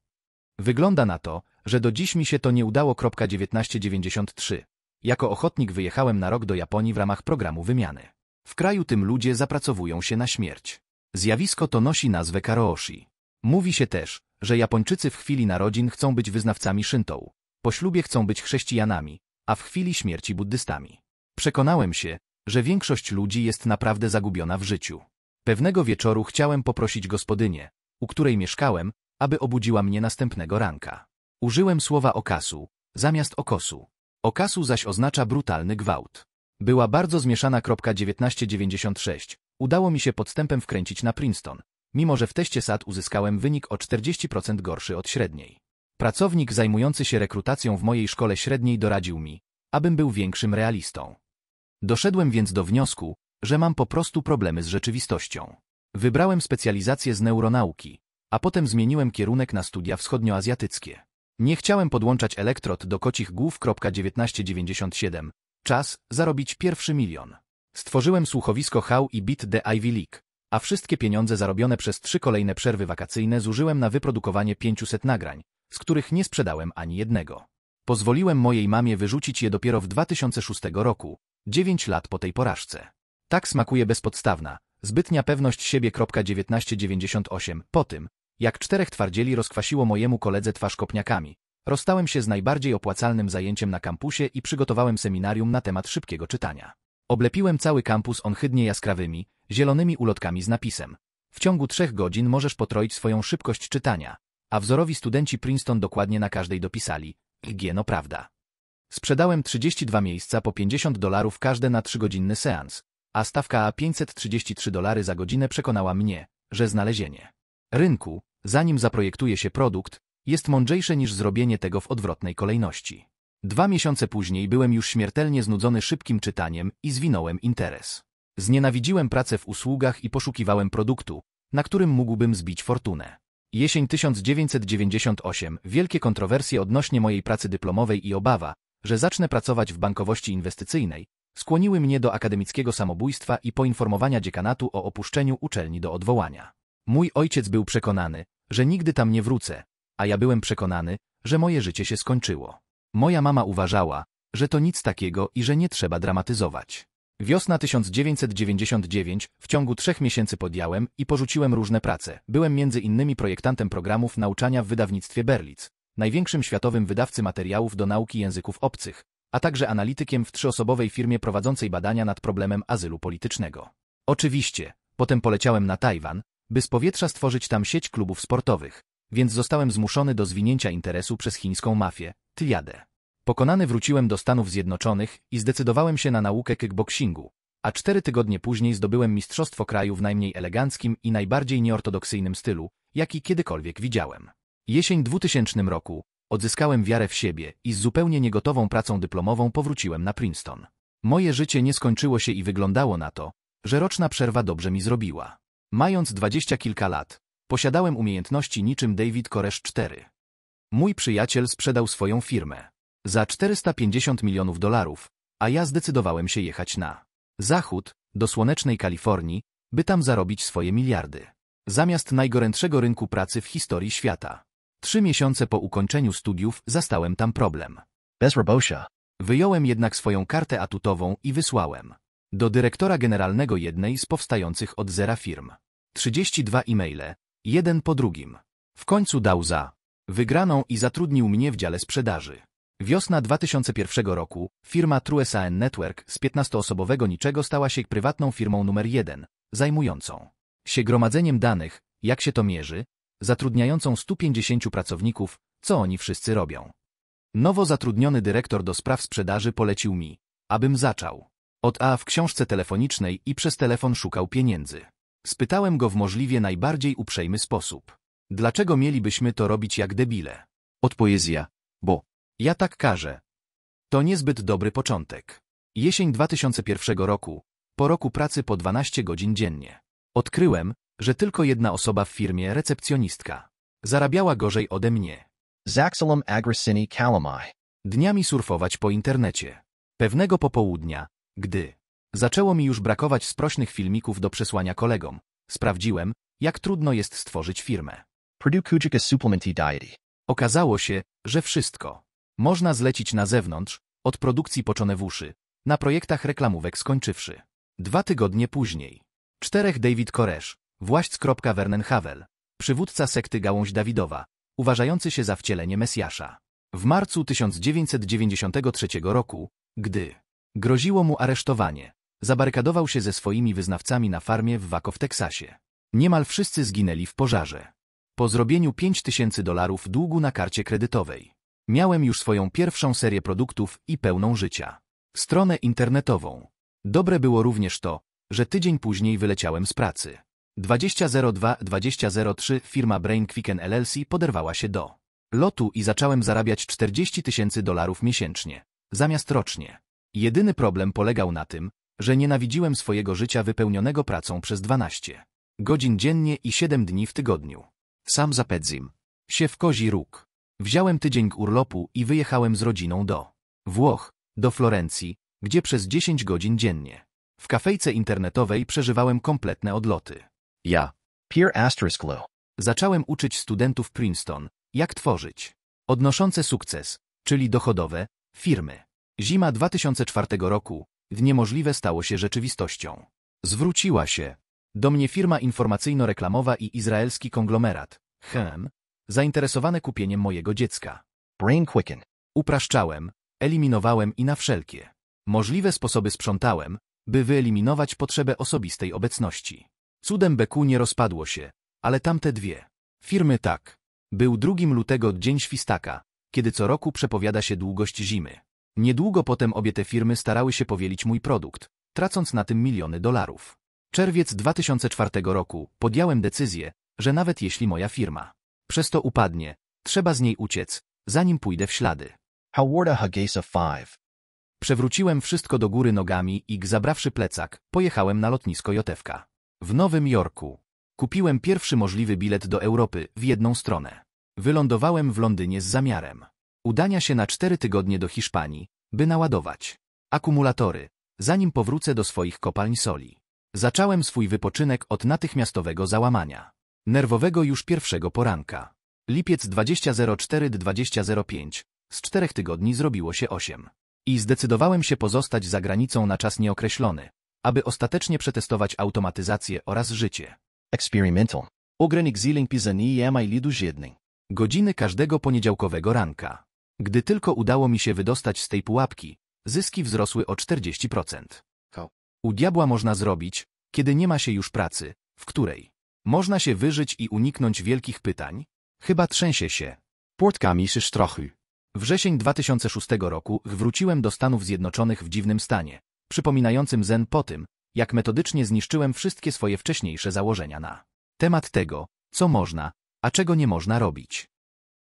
Wygląda na to, że do dziś mi się to nie udało. 1993. Jako ochotnik wyjechałem na rok do Japonii w ramach programu wymiany. W kraju tym ludzie zapracowują się na śmierć. Zjawisko to nosi nazwę karoshi. Mówi się też, że Japończycy w chwili narodzin chcą być wyznawcami Shinto, po ślubie chcą być chrześcijanami, a w chwili śmierci buddystami. Przekonałem się, że większość ludzi jest naprawdę zagubiona w życiu. Pewnego wieczoru chciałem poprosić gospodynię, u której mieszkałem, aby obudziła mnie następnego ranka. Użyłem słowa okasu, zamiast okosu. Okasu zaś oznacza brutalny gwałt. Była bardzo zmieszana. 1996. Udało mi się podstępem wkręcić na Princeton, mimo że w teście SAT uzyskałem wynik o 40% gorszy od średniej. Pracownik zajmujący się rekrutacją w mojej szkole średniej doradził mi, abym był większym realistą. Doszedłem więc do wniosku, że mam po prostu problemy z rzeczywistością. Wybrałem specjalizację z neuronauki, a potem zmieniłem kierunek na studia wschodnioazjatyckie. Nie chciałem podłączać elektrod do kocich głów. 1997. Czas zarobić pierwszy milion. Stworzyłem słuchowisko How i Beat the Ivy League, a wszystkie pieniądze zarobione przez trzy kolejne przerwy wakacyjne zużyłem na wyprodukowanie 500 nagrań, z których nie sprzedałem ani jednego. Pozwoliłem mojej mamie wyrzucić je dopiero w 2006 roku, 9 lat po tej porażce. Tak smakuje bezpodstawna, Zbytnia pewność siebie. 1998. Po tym, jak czterech twardzieli rozkwasiło mojemu koledze twarz kopniakami, rozstałem się z najbardziej opłacalnym zajęciem na kampusie i przygotowałem seminarium na temat szybkiego czytania. Oblepiłem cały kampus onchydnie jaskrawymi, zielonymi ulotkami z napisem. W ciągu trzech godzin możesz potroić swoją szybkość czytania, a wzorowi studenci Princeton dokładnie na każdej dopisali. Gieno prawda. Sprzedałem 32 miejsca po 50 dolarów każde na trzygodzinny seans, a stawka 533 dolary za godzinę przekonała mnie, że znalezienie rynku, zanim zaprojektuje się produkt, jest mądrzejsze niż zrobienie tego w odwrotnej kolejności. Dwa miesiące później byłem już śmiertelnie znudzony szybkim czytaniem i zwinąłem interes. Znienawidziłem pracę w usługach i poszukiwałem produktu, na którym mógłbym zbić fortunę. Jesień 1998, wielkie kontrowersje odnośnie mojej pracy dyplomowej i obawa, że zacznę pracować w bankowości inwestycyjnej, skłoniły mnie do akademickiego samobójstwa i poinformowania dziekanatu o opuszczeniu uczelni do odwołania. Mój ojciec był przekonany, że nigdy tam nie wrócę, a ja byłem przekonany, że moje życie się skończyło. Moja mama uważała, że to nic takiego i że nie trzeba dramatyzować. Wiosna 1999 w ciągu trzech miesięcy podjąłem i porzuciłem różne prace. Byłem między innymi projektantem programów nauczania w wydawnictwie Berlitz, największym światowym wydawcy materiałów do nauki języków obcych, a także analitykiem w trzyosobowej firmie prowadzącej badania nad problemem azylu politycznego. Oczywiście, potem poleciałem na Tajwan, by z powietrza stworzyć tam sieć klubów sportowych, więc zostałem zmuszony do zwinięcia interesu przez chińską mafię, Tyliadę. Pokonany wróciłem do Stanów Zjednoczonych i zdecydowałem się na naukę kickboxingu, a cztery tygodnie później zdobyłem mistrzostwo kraju w najmniej eleganckim i najbardziej nieortodoksyjnym stylu, jaki kiedykolwiek widziałem. Jesień 2000 roku, Odzyskałem wiarę w siebie i z zupełnie niegotową pracą dyplomową powróciłem na Princeton. Moje życie nie skończyło się i wyglądało na to, że roczna przerwa dobrze mi zrobiła. Mając dwadzieścia kilka lat, posiadałem umiejętności niczym David Koresh 4. Mój przyjaciel sprzedał swoją firmę za 450 milionów dolarów, a ja zdecydowałem się jechać na zachód, do słonecznej Kalifornii, by tam zarobić swoje miliardy. Zamiast najgorętszego rynku pracy w historii świata. Trzy miesiące po ukończeniu studiów zastałem tam problem. Bez Bezrobosia. Wyjąłem jednak swoją kartę atutową i wysłałem. Do dyrektora generalnego jednej z powstających od zera firm. 32 e-maile, jeden po drugim. W końcu dał za. Wygraną i zatrudnił mnie w dziale sprzedaży. Wiosna 2001 roku firma TrueSAN Network z 15-osobowego niczego stała się prywatną firmą numer jeden, zajmującą się gromadzeniem danych, jak się to mierzy, zatrudniającą 150 pracowników, co oni wszyscy robią. Nowo zatrudniony dyrektor do spraw sprzedaży polecił mi, abym zaczął. Od A w książce telefonicznej i przez telefon szukał pieniędzy. Spytałem go w możliwie najbardziej uprzejmy sposób. Dlaczego mielibyśmy to robić jak debile? Odpowiedzia, bo ja tak każę. To niezbyt dobry początek. Jesień 2001 roku, po roku pracy po 12 godzin dziennie. Odkryłem, że tylko jedna osoba w firmie, recepcjonistka, zarabiała gorzej ode mnie. Zaxalum agresini kalamai. Dniami surfować po internecie. Pewnego popołudnia, gdy zaczęło mi już brakować sprośnych filmików do przesłania kolegom, sprawdziłem, jak trudno jest stworzyć firmę. Produkujika supplementi diety. Okazało się, że wszystko można zlecić na zewnątrz, od produkcji poczone uszy, na projektach reklamówek skończywszy. Dwa tygodnie później. Czterech David Koresh, Właść. Havel, przywódca sekty Gałąź Dawidowa, uważający się za wcielenie Mesjasza. W marcu 1993 roku, gdy groziło mu aresztowanie, zabarykadował się ze swoimi wyznawcami na farmie w Waco w Teksasie. Niemal wszyscy zginęli w pożarze. Po zrobieniu 5000 dolarów długu na karcie kredytowej, miałem już swoją pierwszą serię produktów i pełną życia. Stronę internetową. Dobre było również to, że tydzień później wyleciałem z pracy. 2002-2003 firma Brain Quicken LLC poderwała się do lotu i zacząłem zarabiać 40 tysięcy dolarów miesięcznie, zamiast rocznie. Jedyny problem polegał na tym, że nienawidziłem swojego życia wypełnionego pracą przez 12 godzin dziennie i 7 dni w tygodniu. Sam zapedzim się w kozi róg. Wziąłem tydzień urlopu i wyjechałem z rodziną do Włoch, do Florencji, gdzie przez 10 godzin dziennie w kafejce internetowej przeżywałem kompletne odloty. Ja. Peer asterisk Zacząłem uczyć studentów Princeton, jak tworzyć odnoszące sukces, czyli dochodowe, firmy. Zima 2004 roku, w niemożliwe stało się rzeczywistością. Zwróciła się do mnie firma informacyjno-reklamowa i izraelski konglomerat, HM, zainteresowane kupieniem mojego dziecka. Brain Quicken. Upraszczałem, eliminowałem i na wszelkie możliwe sposoby sprzątałem, by wyeliminować potrzebę osobistej obecności. Cudem Beku nie rozpadło się, ale tamte dwie. Firmy tak. Był 2 lutego dzień świstaka, kiedy co roku przepowiada się długość zimy. Niedługo potem obie te firmy starały się powielić mój produkt, tracąc na tym miliony dolarów. Czerwiec 2004 roku podjąłem decyzję, że nawet jeśli moja firma przez to upadnie, trzeba z niej uciec, zanim pójdę w ślady. Hawarda Hagesa 5 Przewróciłem wszystko do góry nogami i, zabrawszy plecak, pojechałem na lotnisko Jotewka. W Nowym Jorku. Kupiłem pierwszy możliwy bilet do Europy w jedną stronę. Wylądowałem w Londynie z zamiarem udania się na cztery tygodnie do Hiszpanii, by naładować akumulatory, zanim powrócę do swoich kopalń soli. Zacząłem swój wypoczynek od natychmiastowego załamania. Nerwowego już pierwszego poranka. Lipiec 2004-2005. Z czterech tygodni zrobiło się osiem. I zdecydowałem się pozostać za granicą na czas nieokreślony, aby ostatecznie przetestować automatyzację oraz życie. Experimental. Organizilling pisania maili do jednej. Godziny każdego poniedziałkowego ranka. Gdy tylko udało mi się wydostać z tej pułapki, zyski wzrosły o 40%. U diabła można zrobić, kiedy nie ma się już pracy, w której można się wyżyć i uniknąć wielkich pytań? Chyba trzęsie się. Portkami się strachy. Wrzesień 2006 roku wróciłem do Stanów Zjednoczonych w dziwnym stanie, przypominającym zen po tym, jak metodycznie zniszczyłem wszystkie swoje wcześniejsze założenia na temat tego, co można, a czego nie można robić.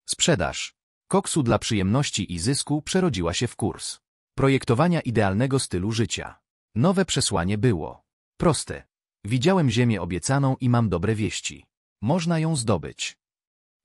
Sprzedaż koksu dla przyjemności i zysku przerodziła się w kurs projektowania idealnego stylu życia. Nowe przesłanie było proste. Widziałem ziemię obiecaną i mam dobre wieści. Można ją zdobyć.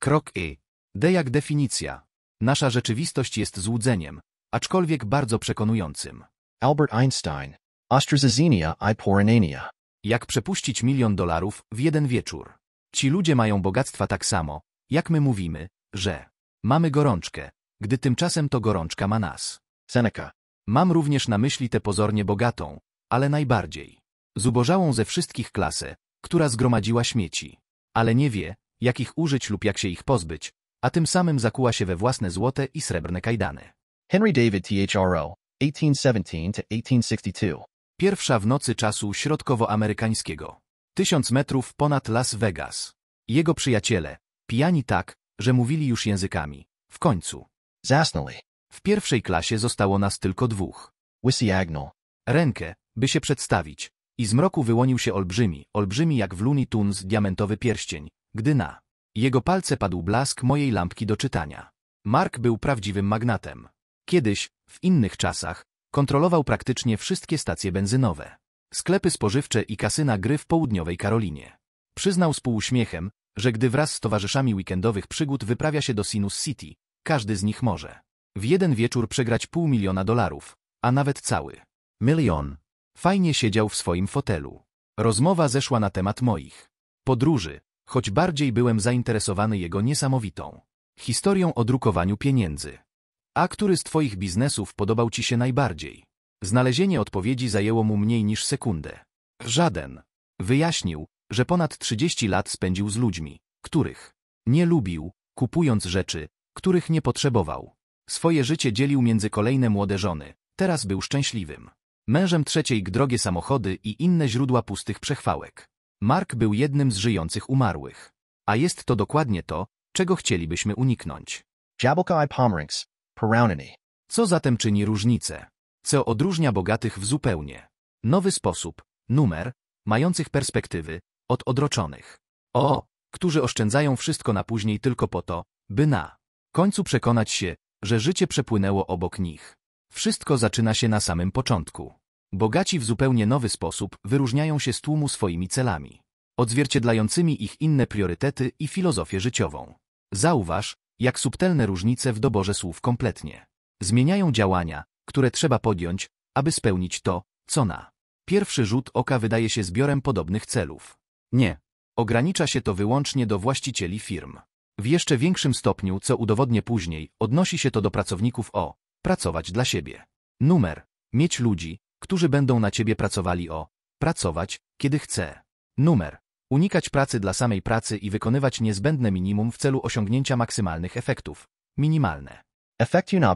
Krok I. D jak definicja. Nasza rzeczywistość jest złudzeniem, aczkolwiek bardzo przekonującym. Albert Einstein. Astrazezinia i poranania. Jak przepuścić milion dolarów w jeden wieczór? Ci ludzie mają bogactwa tak samo, jak my mówimy, że mamy gorączkę, gdy tymczasem to gorączka ma nas. Seneca. Mam również na myśli tę pozornie bogatą, ale najbardziej zubożałą ze wszystkich klasę, która zgromadziła śmieci, ale nie wie, jak ich użyć lub jak się ich pozbyć, a tym samym zakuła się we własne złote i srebrne kajdany. Henry David Thoreau 1817-1862. Pierwsza w nocy czasu środkowoamerykańskiego. Tysiąc metrów ponad Las Vegas. Jego przyjaciele, pijani tak, że mówili już językami. W końcu. Zasnęli. W pierwszej klasie zostało nas tylko dwóch. Wysiagnął. Rękę, by się przedstawić. I z mroku wyłonił się olbrzymi, olbrzymi jak w Looney Tunes diamentowy pierścień, gdy na jego palce padł blask mojej lampki do czytania. Mark był prawdziwym magnatem. Kiedyś, w innych czasach kontrolował praktycznie wszystkie stacje benzynowe, sklepy spożywcze i kasyna gry w południowej Karolinie. Przyznał z półuśmiechem, że gdy wraz z towarzyszami weekendowych przygód wyprawia się do Sinus City, każdy z nich może w jeden wieczór przegrać pół miliona dolarów, a nawet cały milion. Fajnie siedział w swoim fotelu. Rozmowa zeszła na temat moich podróży, choć bardziej byłem zainteresowany jego niesamowitą historią o drukowaniu pieniędzy. A który z Twoich biznesów podobał Ci się najbardziej? Znalezienie odpowiedzi zajęło mu mniej niż sekundę. Żaden. Wyjaśnił, że ponad 30 lat spędził z ludźmi, których nie lubił, kupując rzeczy, których nie potrzebował. Swoje życie dzielił między kolejne młode żony. Teraz był szczęśliwym. Mężem trzeciej drogie samochody i inne źródła pustych przechwałek. Mark był jednym z żyjących umarłych. A jest to dokładnie to, czego chcielibyśmy uniknąć. Jabłka i pomrynks. Co zatem czyni różnicę? Co odróżnia bogatych w zupełnie nowy sposób, numer, mających perspektywy, od odroczonych? O, którzy oszczędzają wszystko na później tylko po to, by na końcu przekonać się, że życie przepłynęło obok nich. Wszystko zaczyna się na samym początku. Bogaci w zupełnie nowy sposób wyróżniają się z tłumu swoimi celami, odzwierciedlającymi ich inne priorytety i filozofię życiową. Zauważ, jak subtelne różnice w doborze słów kompletnie zmieniają działania, które trzeba podjąć, aby spełnić to, co na pierwszy rzut oka wydaje się zbiorem podobnych celów. Nie. Ogranicza się to wyłącznie do właścicieli firm. W jeszcze większym stopniu, co udowodnię później, odnosi się to do pracowników o pracować dla siebie. Numer. Mieć ludzi, którzy będą na ciebie pracowali o pracować, kiedy chce. Numer. Unikać pracy dla samej pracy i wykonywać niezbędne minimum w celu osiągnięcia maksymalnych efektów. Minimalne. Efekt na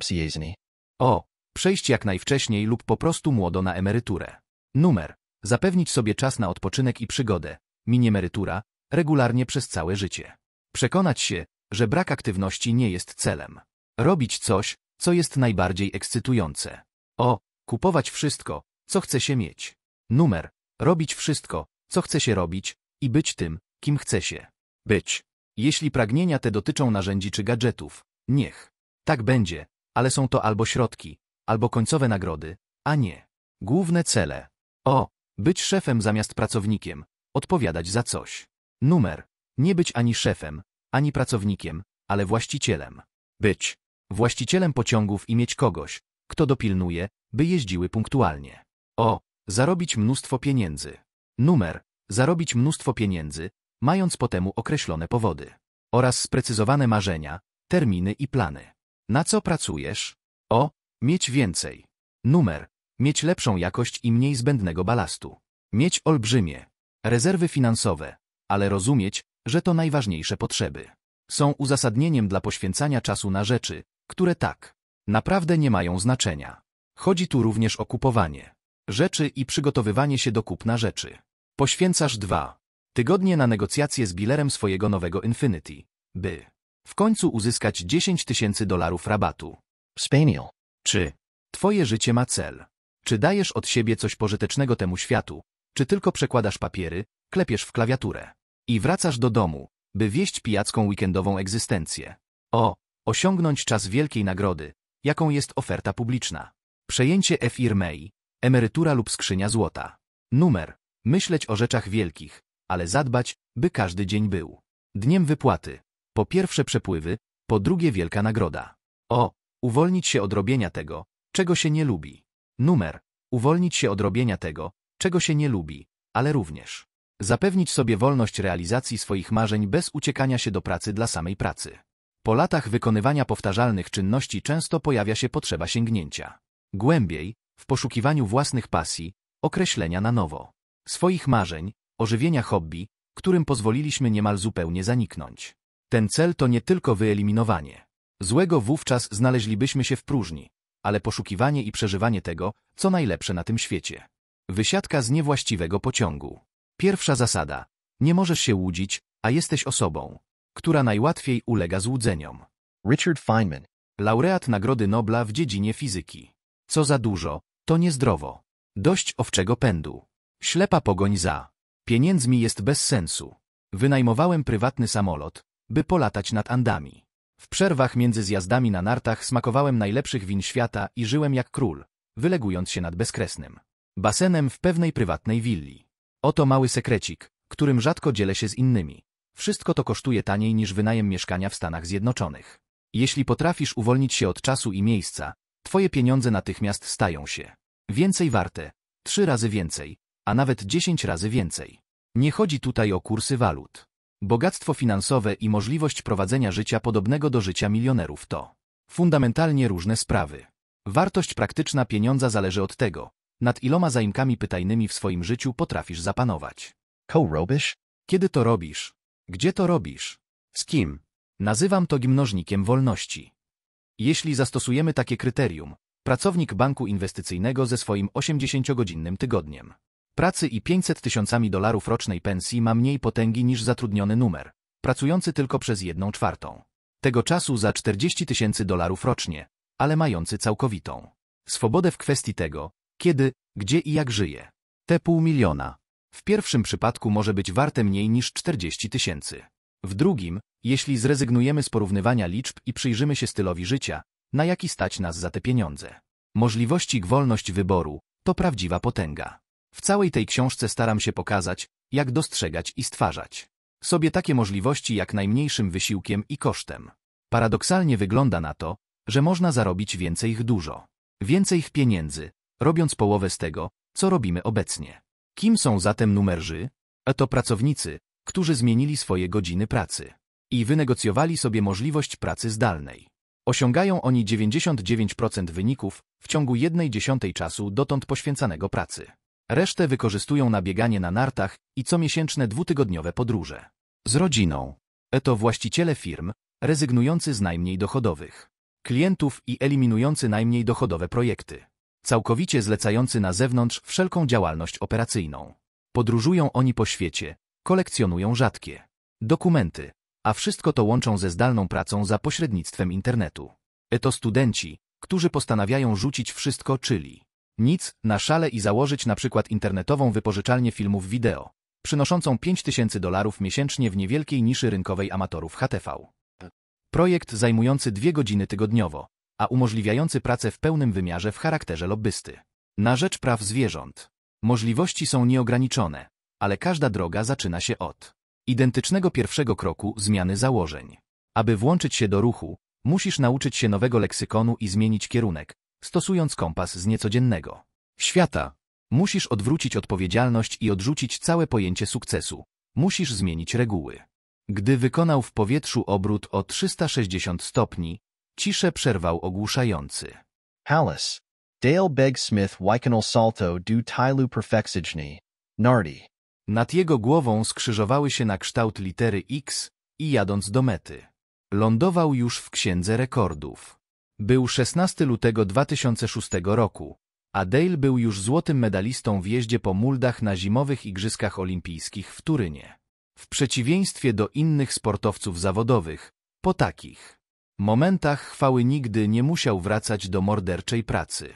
O. Przejść jak najwcześniej lub po prostu młodo na emeryturę. Numer. Zapewnić sobie czas na odpoczynek i przygodę. emerytura. Regularnie przez całe życie. Przekonać się, że brak aktywności nie jest celem. Robić coś, co jest najbardziej ekscytujące. O. Kupować wszystko, co chce się mieć. Numer. Robić wszystko, co chce się robić, i być tym, kim chce się być. Jeśli pragnienia te dotyczą narzędzi czy gadżetów, niech. Tak będzie, ale są to albo środki, albo końcowe nagrody, a nie główne cele. O, być szefem zamiast pracownikiem, odpowiadać za coś. Numer. Nie być ani szefem, ani pracownikiem, ale właścicielem. Być właścicielem pociągów i mieć kogoś, kto dopilnuje, by jeździły punktualnie. O, zarobić mnóstwo pieniędzy. Numer zarobić mnóstwo pieniędzy, mając po temu określone powody oraz sprecyzowane marzenia, terminy i plany. Na co pracujesz? O, mieć więcej. Numer, mieć lepszą jakość i mniej zbędnego balastu. Mieć olbrzymie rezerwy finansowe, ale rozumieć, że to najważniejsze potrzeby. Są uzasadnieniem dla poświęcania czasu na rzeczy, które tak naprawdę nie mają znaczenia. Chodzi tu również o kupowanie rzeczy i przygotowywanie się do kupna rzeczy. Poświęcasz dwa tygodnie na negocjacje z Billerem swojego nowego Infinity, by w końcu uzyskać 10 tysięcy dolarów rabatu. Spaniel. Czy twoje życie ma cel? Czy dajesz od siebie coś pożytecznego temu światu? Czy tylko przekładasz papiery, klepiesz w klawiaturę i wracasz do domu, by wieść pijacką weekendową egzystencję? O, osiągnąć czas wielkiej nagrody, jaką jest oferta publiczna. Przejęcie F. Irmei, e emerytura lub skrzynia złota. Numer myśleć o rzeczach wielkich, ale zadbać, by każdy dzień był. Dniem wypłaty. Po pierwsze przepływy, po drugie wielka nagroda. O, uwolnić się od robienia tego, czego się nie lubi. Numer. Uwolnić się od robienia tego, czego się nie lubi, ale również zapewnić sobie wolność realizacji swoich marzeń bez uciekania się do pracy dla samej pracy. Po latach wykonywania powtarzalnych czynności często pojawia się potrzeba sięgnięcia głębiej w poszukiwaniu własnych pasji, określenia na nowo swoich marzeń, ożywienia hobby, którym pozwoliliśmy niemal zupełnie zaniknąć. Ten cel to nie tylko wyeliminowanie. Złego wówczas znaleźlibyśmy się w próżni, ale poszukiwanie i przeżywanie tego, co najlepsze na tym świecie. Wysiadka z niewłaściwego pociągu. Pierwsza zasada. Nie możesz się łudzić, a jesteś osobą, która najłatwiej ulega złudzeniom. Richard Feynman. Laureat Nagrody Nobla w dziedzinie fizyki. Co za dużo, to niezdrowo. Dość owczego pędu. Ślepa pogoń za pieniędzmi jest bez sensu. Wynajmowałem prywatny samolot, by polatać nad Andami. W przerwach między zjazdami na nartach smakowałem najlepszych win świata i żyłem jak król, wylegując się nad bezkresnym basenem w pewnej prywatnej willi. Oto mały sekrecik, którym rzadko dzielę się z innymi. Wszystko to kosztuje taniej niż wynajem mieszkania w Stanach Zjednoczonych. Jeśli potrafisz uwolnić się od czasu i miejsca, twoje pieniądze natychmiast stają się więcej warte, trzy razy więcej, a nawet 10 razy więcej. Nie chodzi tutaj o kursy walut. Bogactwo finansowe i możliwość prowadzenia życia podobnego do życia milionerów to fundamentalnie różne sprawy. Wartość praktyczna pieniądza zależy od tego, nad iloma zaimkami pytajnymi w swoim życiu potrafisz zapanować. Co robisz? Kiedy to robisz? Gdzie to robisz? Z kim? Nazywam to gimnożnikiem wolności. Jeśli zastosujemy takie kryterium, pracownik banku inwestycyjnego ze swoim 80-godzinnym tygodniem pracy i 500 tysiącami dolarów rocznej pensji ma mniej potęgi niż zatrudniony numer, pracujący tylko przez jedną czwartą. Tego czasu za 40 tysięcy dolarów rocznie, ale mający całkowitą swobodę w kwestii tego, kiedy, gdzie i jak żyje. Te pół miliona. W pierwszym przypadku może być warte mniej niż 40 tysięcy. W drugim, jeśli zrezygnujemy z porównywania liczb i przyjrzymy się stylowi życia, na jaki stać nas za te pieniądze. Możliwości wolność wyboru to prawdziwa potęga. W całej tej książce staram się pokazać, jak dostrzegać i stwarzać sobie takie możliwości jak najmniejszym wysiłkiem i kosztem. Paradoksalnie wygląda na to, że można zarobić więcej ich dużo, więcej ich pieniędzy, robiąc połowę z tego, co robimy obecnie. Kim są zatem numerzy? E to pracownicy, którzy zmienili swoje godziny pracy i wynegocjowali sobie możliwość pracy zdalnej. Osiągają oni 99% wyników w ciągu jednej dziesiątej czasu dotąd poświęcanego pracy. Resztę wykorzystują na bieganie na nartach i comiesięczne dwutygodniowe podróże. Z rodziną. To właściciele firm, rezygnujący z najmniej dochodowych. Klientów i eliminujący najmniej dochodowe projekty. Całkowicie zlecający na zewnątrz wszelką działalność operacyjną. Podróżują oni po świecie, kolekcjonują rzadkie dokumenty, a wszystko to łączą ze zdalną pracą za pośrednictwem internetu. To studenci, którzy postanawiają rzucić wszystko, czyli nic, na szale i założyć na przykład internetową wypożyczalnię filmów wideo, przynoszącą 5000 dolarów miesięcznie w niewielkiej niszy rynkowej amatorów HTV. Projekt zajmujący dwie godziny tygodniowo, a umożliwiający pracę w pełnym wymiarze w charakterze lobbysty. Na rzecz praw zwierząt. Możliwości są nieograniczone, ale każda droga zaczyna się od identycznego pierwszego kroku zmiany założeń. Aby włączyć się do ruchu, musisz nauczyć się nowego leksykonu i zmienić kierunek, stosując kompas z niecodziennego świata. Musisz odwrócić odpowiedzialność i odrzucić całe pojęcie sukcesu. Musisz zmienić reguły. Gdy wykonał w powietrzu obrót o 360 stopni, ciszę przerwał ogłuszający. Hallis. Dale Beg Smith Wykonal Salto du Tylu Perfexiczny. Nardi. Nad jego głową skrzyżowały się na kształt litery X i jadąc do mety. Lądował już w księdze rekordów. Był 16 lutego 2006 roku, a Dale był już złotym medalistą w jeździe po muldach na zimowych Igrzyskach Olimpijskich w Turynie. W przeciwieństwie do innych sportowców zawodowych, po takich momentach chwały nigdy nie musiał wracać do morderczej pracy,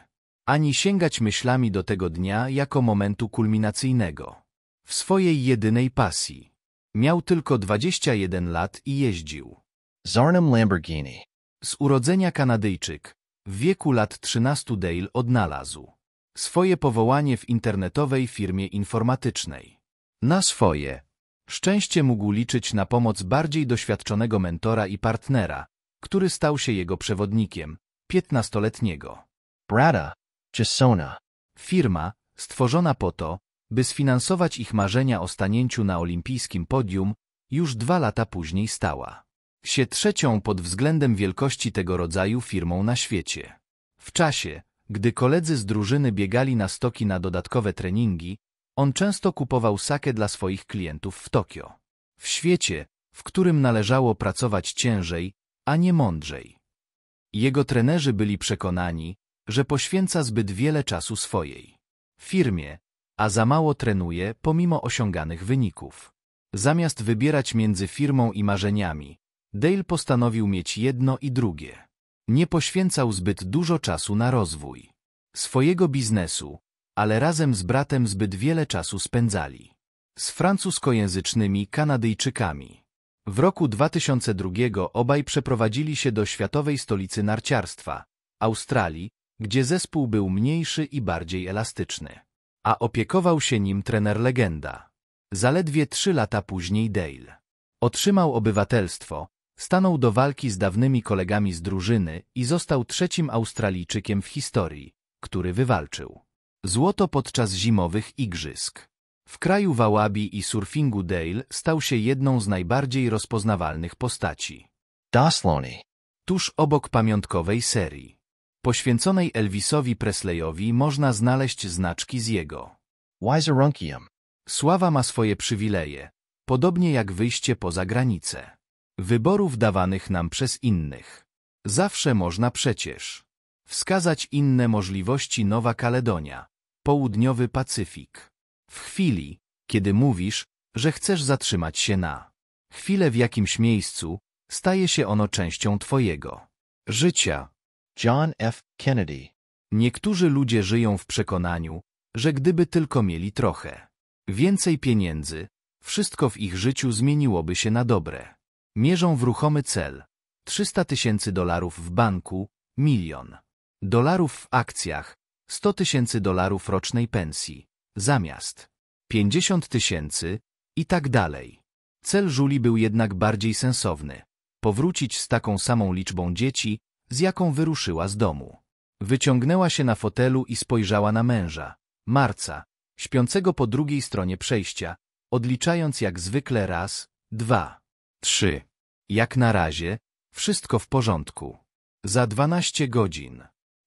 ani sięgać myślami do tego dnia jako momentu kulminacyjnego. W swojej jedynej pasji. Miał tylko 21 lat i jeździł. Zarnum Lamborghini z urodzenia Kanadyjczyk, w wieku lat 13 Dale odnalazł swoje powołanie w internetowej firmie informatycznej. Na swoje szczęście mógł liczyć na pomoc bardziej doświadczonego mentora i partnera, który stał się jego przewodnikiem, 15-letniego. Brada Jasona. Firma, stworzona po to, by sfinansować ich marzenia o stanięciu na olimpijskim podium, już dwa lata później stała się trzecią pod względem wielkości tego rodzaju firmą na świecie. W czasie, gdy koledzy z drużyny biegali na stoki na dodatkowe treningi, on często kupował sake dla swoich klientów w Tokio. W świecie, w którym należało pracować ciężej, a nie mądrzej. Jego trenerzy byli przekonani, że poświęca zbyt wiele czasu swojej firmie, a za mało trenuje pomimo osiąganych wyników. Zamiast wybierać między firmą i marzeniami, Dale postanowił mieć jedno i drugie. Nie poświęcał zbyt dużo czasu na rozwój swojego biznesu, ale razem z bratem zbyt wiele czasu spędzali z francuskojęzycznymi Kanadyjczykami. W roku 2002 obaj przeprowadzili się do światowej stolicy narciarstwa, Australii, gdzie zespół był mniejszy i bardziej elastyczny, a opiekował się nim trener legenda. Zaledwie trzy lata później Dale otrzymał obywatelstwo, Stanął do walki z dawnymi kolegami z drużyny i został trzecim Australijczykiem w historii, który wywalczył. Złoto podczas zimowych igrzysk. W kraju wałabi i surfingu Dale stał się jedną z najbardziej rozpoznawalnych postaci. Dasloni. Tuż obok pamiątkowej serii. Poświęconej Elvisowi Presleyowi można znaleźć znaczki z jego. Wizerunkium. Sława ma swoje przywileje, podobnie jak wyjście poza granicę wyborów dawanych nam przez innych. Zawsze można przecież wskazać inne możliwości Nowa Kaledonia, Południowy Pacyfik. W chwili, kiedy mówisz, że chcesz zatrzymać się na chwilę w jakimś miejscu, staje się ono częścią Twojego życia. John F. Kennedy Niektórzy ludzie żyją w przekonaniu, że gdyby tylko mieli trochę więcej pieniędzy, wszystko w ich życiu zmieniłoby się na dobre. Mierzą w ruchomy cel. 300 tysięcy dolarów w banku, milion dolarów w akcjach, 100 tysięcy dolarów rocznej pensji, zamiast 50 tysięcy i tak dalej. Cel Żuli był jednak bardziej sensowny. Powrócić z taką samą liczbą dzieci, z jaką wyruszyła z domu. Wyciągnęła się na fotelu i spojrzała na męża, Marca, śpiącego po drugiej stronie przejścia, odliczając jak zwykle raz, dwa. 3. Jak na razie, wszystko w porządku. Za 12 godzin.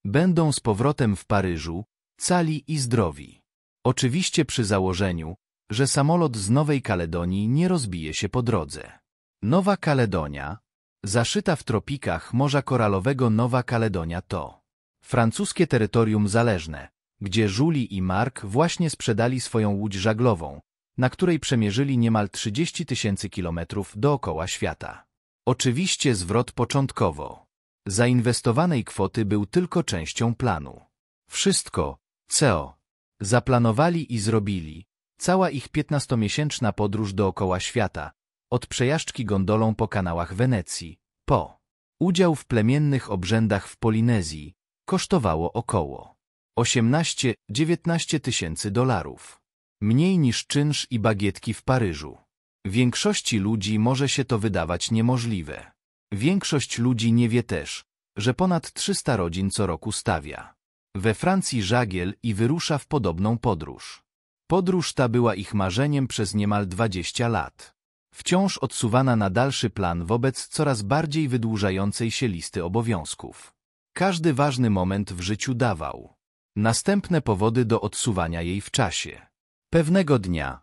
Będą z powrotem w Paryżu, cali i zdrowi. Oczywiście przy założeniu, że samolot z Nowej Kaledonii nie rozbije się po drodze. Nowa Kaledonia, zaszyta w tropikach Morza Koralowego Nowa Kaledonia to francuskie terytorium zależne, gdzie Julie i Mark właśnie sprzedali swoją łódź żaglową, na której przemierzyli niemal 30 tysięcy kilometrów dookoła świata. Oczywiście zwrot początkowo zainwestowanej kwoty był tylko częścią planu. Wszystko, co zaplanowali i zrobili, cała ich 15-miesięczna podróż dookoła świata, od przejażdżki gondolą po kanałach Wenecji, po udział w plemiennych obrzędach w Polinezji, kosztowało około 18-19 tysięcy dolarów. Mniej niż czynsz i bagietki w Paryżu. Większości ludzi może się to wydawać niemożliwe. Większość ludzi nie wie też, że ponad 300 rodzin co roku stawia. We Francji żagiel i wyrusza w podobną podróż. Podróż ta była ich marzeniem przez niemal 20 lat. Wciąż odsuwana na dalszy plan wobec coraz bardziej wydłużającej się listy obowiązków. Każdy ważny moment w życiu dawał. Następne powody do odsuwania jej w czasie. Pewnego dnia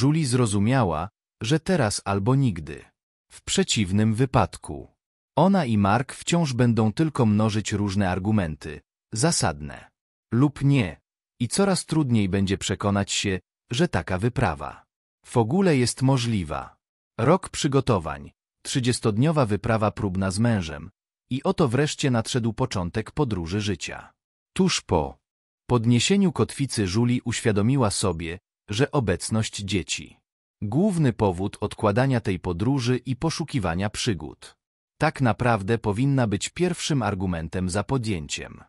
Julie zrozumiała, że teraz albo nigdy. W przeciwnym wypadku. Ona i Mark wciąż będą tylko mnożyć różne argumenty, zasadne lub nie, i coraz trudniej będzie przekonać się, że taka wyprawa w ogóle jest możliwa. Rok przygotowań, trzydziestodniowa wyprawa próbna z mężem i oto wreszcie nadszedł początek podróży życia. Tuż po podniesieniu kotwicy Żuli uświadomiła sobie, że obecność dzieci. Główny powód odkładania tej podróży i poszukiwania przygód. Tak naprawdę powinna być pierwszym argumentem za podjęciem.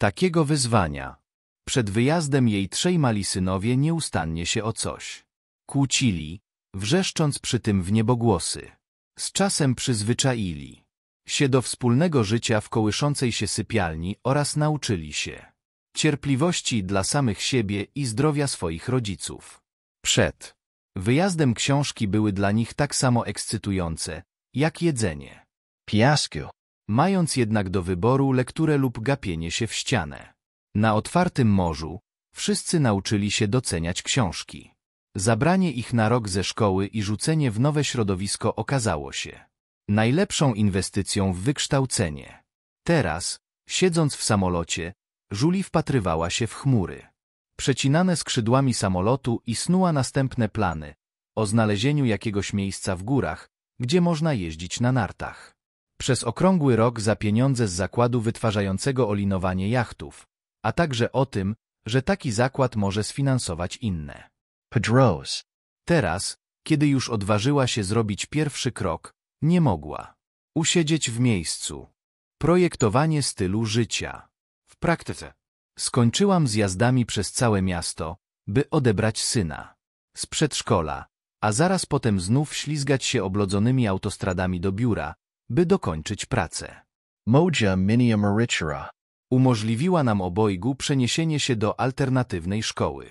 Takiego wyzwania. Przed wyjazdem jej trzej mali synowie nieustannie się o coś. Kłócili, wrzeszcząc przy tym w niebogłosy. Z czasem przyzwyczaili się do wspólnego życia w kołyszącej się sypialni oraz nauczyli się cierpliwości dla samych siebie i zdrowia swoich rodziców. Przed wyjazdem książki były dla nich tak samo ekscytujące, jak jedzenie. Piasku. Mając jednak do wyboru lekturę lub gapienie się w ścianę. Na otwartym morzu wszyscy nauczyli się doceniać książki. Zabranie ich na rok ze szkoły i rzucenie w nowe środowisko okazało się najlepszą inwestycją w wykształcenie. Teraz, siedząc w samolocie, Julie wpatrywała się w chmury. Przecinane skrzydłami samolotu i snuła następne plany o znalezieniu jakiegoś miejsca w górach, gdzie można jeździć na nartach. Przez okrągły rok za pieniądze z zakładu wytwarzającego olinowanie jachtów, a także o tym, że taki zakład może sfinansować inne. Pedros. Teraz, kiedy już odważyła się zrobić pierwszy krok, nie mogła. Usiedzieć w miejscu. Projektowanie stylu życia. W praktyce. Skończyłam z jazdami przez całe miasto, by odebrać syna. Z przedszkola, a zaraz potem znów ślizgać się oblodzonymi autostradami do biura, by dokończyć pracę. Moja minia marichura umożliwiła nam obojgu przeniesienie się do alternatywnej szkoły.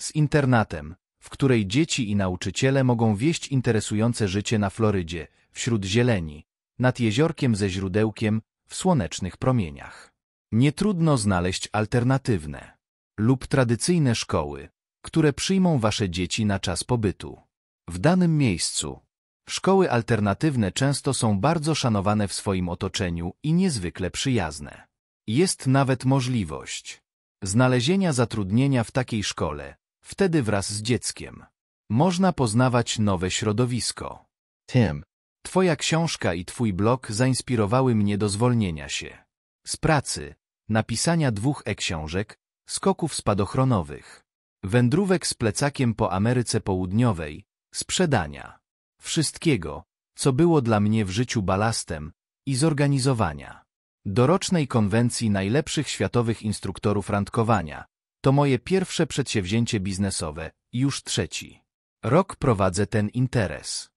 Z internatem, w której dzieci i nauczyciele mogą wieść interesujące życie na Florydzie, wśród zieleni, nad jeziorkiem ze źródełkiem, w słonecznych promieniach. Nie trudno znaleźć alternatywne lub tradycyjne szkoły, które przyjmą Wasze dzieci na czas pobytu. W danym miejscu szkoły alternatywne często są bardzo szanowane w swoim otoczeniu i niezwykle przyjazne. Jest nawet możliwość znalezienia zatrudnienia w takiej szkole, wtedy wraz z dzieckiem. Można poznawać nowe środowisko. Tim, Twoja książka i Twój blog zainspirowały mnie do zwolnienia się z pracy, napisania dwóch e-książek, skoków spadochronowych, wędrówek z plecakiem po Ameryce Południowej, sprzedania, wszystkiego, co było dla mnie w życiu balastem i zorganizowania. Dorocznej konwencji najlepszych światowych instruktorów randkowania. To moje pierwsze przedsięwzięcie biznesowe, już trzeci. Rok prowadzę ten interes.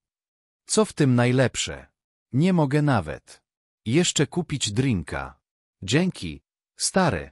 Co w tym najlepsze? Nie mogę nawet. Jeszcze kupić drinka, Dzięki, stary.